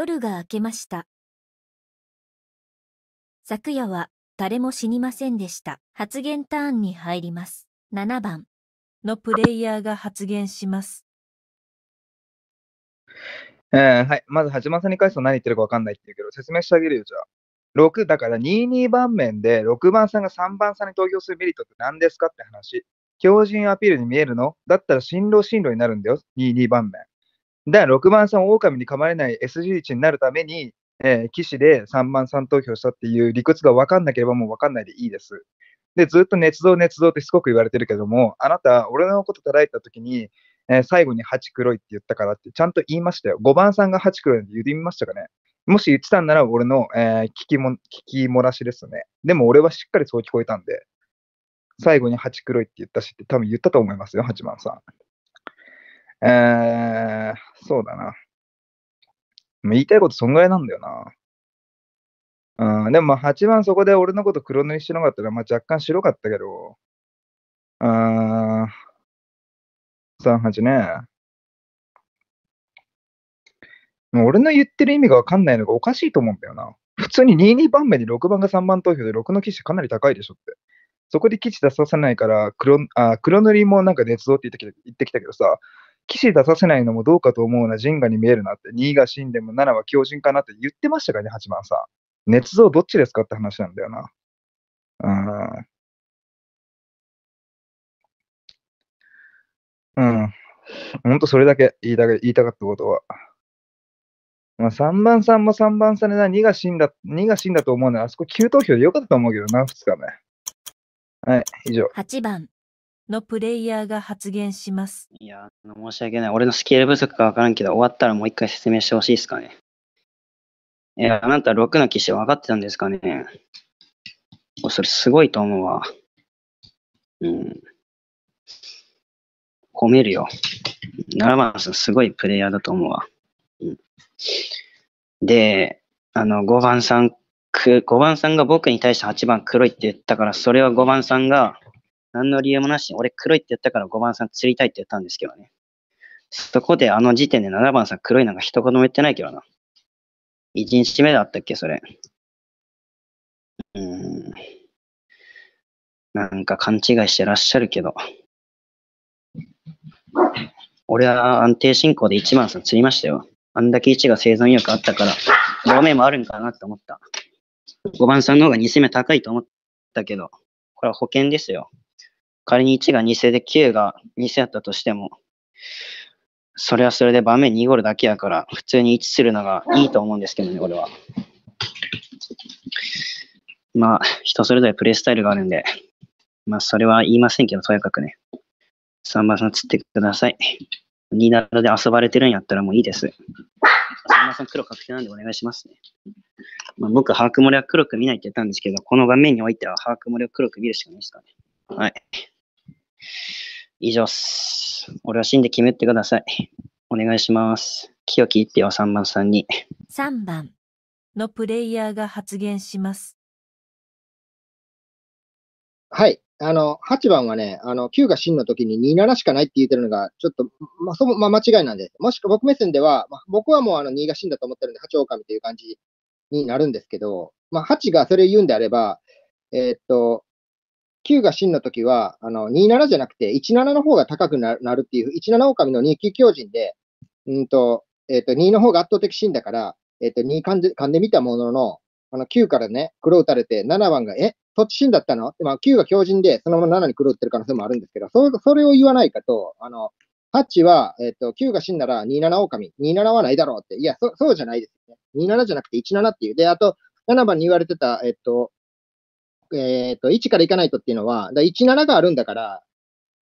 夜が明けました。昨夜は誰も死にませんでした。発言ターンに入ります。7番のプレイヤーが発言します。えー、はい。まず、八幡さんに返すと何言ってるか分かんないって言うけど、説明してあげるよ、じゃあ。6、だから22番面で6番さんが3番さんに投票するメリットって何ですかって話。強靭アピールに見えるのだったら新郎新郎になるんだよ、22番面。だから6番さん、狼に噛まれない SG1 になるために、えー、騎士で3番さん投票したっていう理屈が分かんなければもう分かんないでいいです。で、ずっと捏造捏造ってすごく言われてるけども、あなた、俺のこと叩いたときに、えー、最後に8黒いって言ったからって、ちゃんと言いましたよ。5番さんが8黒いって言ってみましたかね。もし言ってたんなら、俺の、えー、聞きも、聞き漏らしですね。でも俺はしっかりそう聞こえたんで、最後に8黒いって言ったしって多分言ったと思いますよ、8番さん。えー、そうだな。言いたいことそんぐらいなんだよな。うん、でも8番そこで俺のこと黒塗りしてなかったら、まあ、若干白かったけど、うん、38ね。もう俺の言ってる意味がわかんないのがおかしいと思うんだよな。普通に22番目に6番が3番投票で6の騎士かなり高いでしょって。そこで騎士出させないから黒あ、黒塗りもなんか捏造って言ってきた言ってきたけどさ、騎士出させないのもどうかと思うな、ジンガに見えるなって、2が死んでも7は強靭かなって言ってましたからね、8番さん。捏造どっちですかって話なんだよな。うん。うん。ほんとそれだけ言いた言いたかったことは。まあ、3番さんも3番さんでな、2が死んだ、2が死んだと思うなら、あそこ急投票でよかったと思うけどな、2日目。はい、以上。8番のプレイヤーが発言します。いや、申し訳ない。俺のスキル不足かわからんけど、終わったらもう一回説明してほしいですかね。えー、あなた6の騎士分かってたんですかねそれすごいと思うわ。うん。褒めるよ。7番さんすごいプレイヤーだと思うわ。うん、で、あの、5番さん、5番さんが僕に対して8番黒いって言ったから、それは5番さんが、何の理由もなしに、俺黒いって言ったから5番さん釣りたいって言ったんですけどね。そこであの時点で7番さん黒いなんか一言も言ってないけどな。1日目だったっけ、それ。うん。なんか勘違いしてらっしゃるけど。俺は安定進行で1番さん釣りましたよ。あんだけ1が生存意欲あったから、5面もあるんかなって思った。5番さんの方が2戦目高いと思ったけど、これは保険ですよ。仮に1が2世で9が2世あったとしても、それはそれで場面濁るだけやから、普通に1するのがいいと思うんですけどね、俺は。まあ、人それぞれプレイスタイルがあるんで、まあ、それは言いませんけど、とやかくね。3番さん釣ってください。ニーナロで遊ばれてるんやったらもういいです。3番さん黒確定なんでお願いしますね。まあ、僕、把握漏れは黒く見ないって言ったんですけど、この場面においては把握漏れを黒く見るしかないですからね。はい。以上っす。俺は死んで決めてください。お願いします。清き一票3番さんに。3番のプレイヤーが発言します。はい。あの、8番はね、あの、9が真の時に27しかないって言ってるのが、ちょっと、まあ、そまあ、間違いなんでもしくは僕目線では、まあ、僕はもうあの、2が真だと思ってるんで、8狼という感じになるんですけど、まあ、8がそれ言うんであれば、えー、っと、9が真の時は、あの、27じゃなくて、17の方が高くなるっていう、17狼の2級強人で、うんと、えっ、ー、と、2の方が圧倒的真だから、えっ、ー、と、2勘で、見でたものの、あの、9からね、黒打たれて、7番が、えそっち死んだったのまあ、9が強人で、そのまま7に黒打ってる可能性もあるんですけど、そそれを言わないかと、あの、8は、えっ、ー、と、9が死んだら27狼、27はないだろうって、いや、そそうじゃないですね。27じゃなくて17っていう。で、あと、7番に言われてた、えっ、ー、と、えっ、ー、と、1から行かないとっていうのは、だ17があるんだから、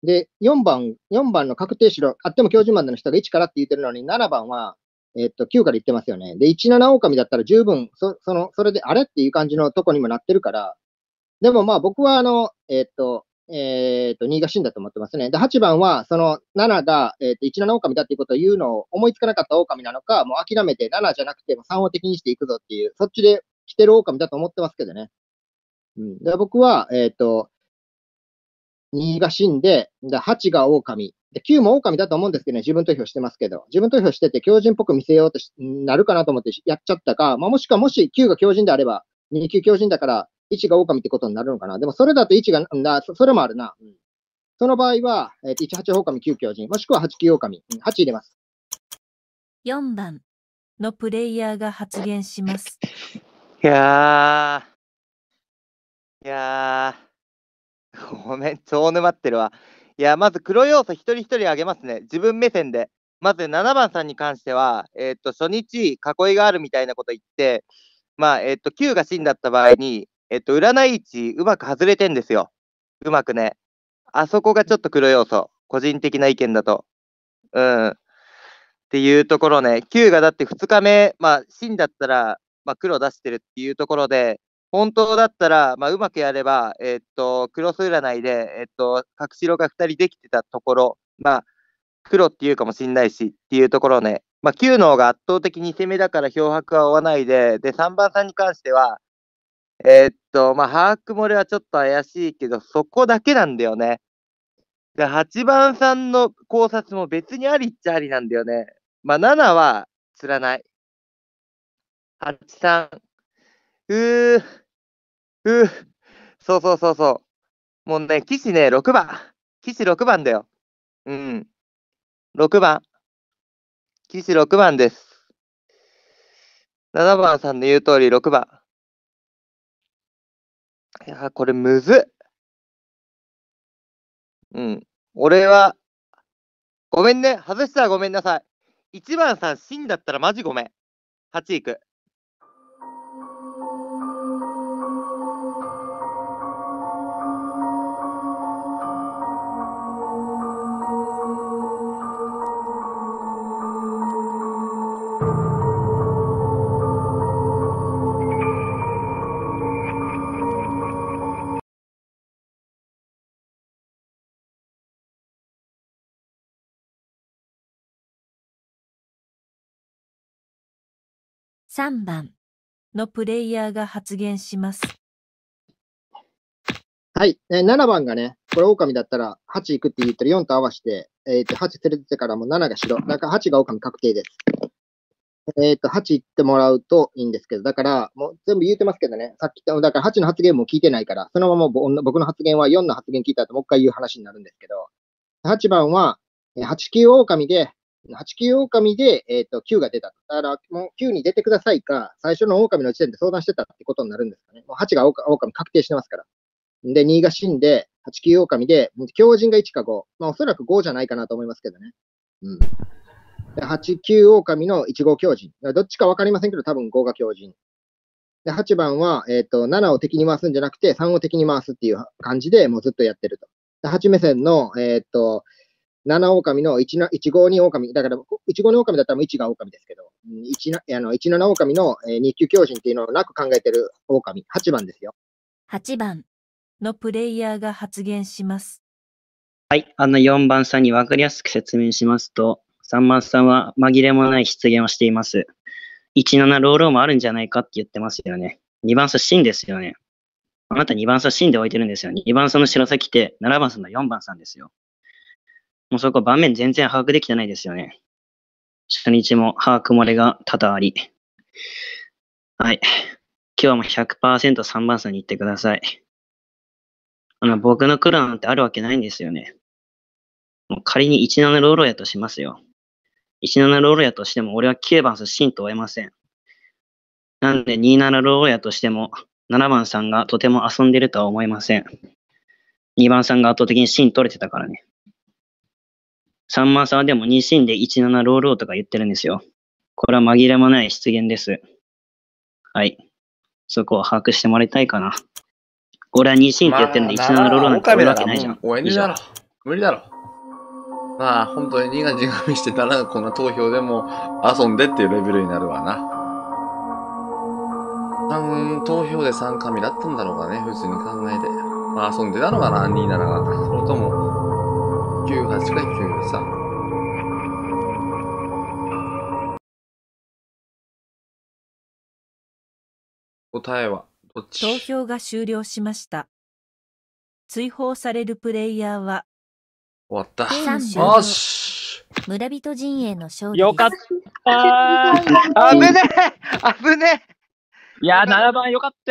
で、4番、4番の確定資料、あっても教授までの人が1からって言ってるのに、7番は、えっ、ー、と、9から言ってますよね。で、17狼だったら十分、そその、それであれっていう感じのとこにもなってるから、でもまあ僕はあの、えっ、ー、と、えっ、と、2が死んだと思ってますね。で、8番は、その7が、えっ、ー、と、17狼だっていうことを言うのを思いつかなかった狼なのか、もう諦めて7じゃなくても3を敵にしていくぞっていう、そっちで来てる狼だと思ってますけどね。うん、で僕は、えっ、ー、と、2が死んで、で8が狼。で、9も狼だと思うんですけどね、自分投票してますけど、自分投票してて狂人っぽく見せようとなるかなと思ってやっちゃったか、まあ、もしはもし9が狂人であれば、2 9狂人だから、1が狼ってことになるのかな。でもそれだと1が、それもあるな。うん、その場合は、えー、1、8狼、9狂人、もしくは8、9狼、うん、8入れます。4番のプレイヤーが発言します。いやー。いやー、*laughs* ごめん、超 *laughs* 沼ってるわ。いや、まず黒要素一人一人上げますね。自分目線で。まず7番さんに関しては、えー、っと、初日、囲いがあるみたいなこと言って、まあ、えー、っと、9が真だった場合に、えー、っと、占い位置、うまく外れてんですよ。うまくね。あそこがちょっと黒要素。個人的な意見だと。うん。っていうところね。9がだって2日目、まあ、真だったら、まあ、黒出してるっていうところで、本当だったら、まあ、うまくやれば、えー、っと、クロス占いで、えー、っと、隠し色が2人できてたところ、まあ、黒っていうかもしんないしっていうところね、まあ、9の方が圧倒的に攻めだから漂白は追わないで、で、3番さんに関しては、えー、っと、まあ、把握漏れはちょっと怪しいけど、そこだけなんだよね。で、8番さんの考察も別にありっちゃありなんだよね。まあ、7は釣らない。8、3、うぅ、うぅ、そうそうそうそう。もうね、騎士ね、6番。騎士6番だよ。うん。6番。騎士6番です。7番さんの言う通り6番。いや、これむずうん。俺は、ごめんね。外したらごめんなさい。1番さん死んだったらマジごめん。8いく。3番のプレイヤーが発言します。はい、えー、7番がね、これ狼だったら8いくって言ったら4と合わせて、えー、と8連れててからもう7が白。だから8が狼確定です。えっ、ー、と、8言ってもらうといいんですけど、だから、もう全部言うてますけどね、さっきだから8の発言も聞いてないから、そのまま僕の発言は4の発言聞いた後もう一回言う話になるんですけど、8番は、8級狼で、8、9狼で、えっ、ー、と、9が出た。だから、もう9に出てくださいか、最初の狼の時点で相談してたってことになるんですかね。もう8が狼確定してますから。で、2が死んで、8、9狼で、狂人が1か5。まあ、おそらく5じゃないかなと思いますけどね。うん。8、9狼の1号狂人。どっちかわかりませんけど、多分5が狂人。で、8番は、えっ、ー、と、7を敵に回すんじゃなくて、3を敵に回すっていう感じでもうずっとやってると。で、8目線の、えっ、ー、と、7狼の1な1号に狼、だから、1号狼だったら1が狼ですけど、1あのオカ狼の日級強心っていうのをなく考えてる狼、8番ですよ。8番のプレイヤーが発言します。はい、あの4番さんに分かりやすく説明しますと、3番さんは紛れもない失言をしています。17ローローもあるんじゃないかって言ってますよね。2番さんんですよね。あなた2番さん死んで置いてるんですよ。2番さんの白崎って7番さんの4番さんですよ。もうそこ場面全然把握できてないですよね。初日も把握漏れが多々あり。はい。今日も 100%3 番さんに行ってください。あの、僕の黒なんてあるわけないんですよね。もう仮に17ローロやとしますよ。17ローロやとしても俺は9番さんシンと追えません。なんで27ローロやとしても7番さんがとても遊んでるとは思えません。2番さんが圧倒的にシン取れてたからね。サンマーさんはでも2審で17ローローとか言ってるんですよ。これは紛れもない失言です。はい。そこを把握してもらいたいかな。俺は2審って言ってるんで17ローローなんて言うわけないじゃん。無理だろ。無理だろ。まあ、本当に2が自我してたら、こんな投票でも遊んでっていうレベルになるわな。3投票で3神だったんだろうかね、普通に考えて。まあ、遊んでたのかな、2、7が。それとも、98から93。答えはどっち投票が終了しました追放されるプレイヤーは終わったよし村人陣営の勝利よかった *laughs* 危ねえぶねえいや7番よかった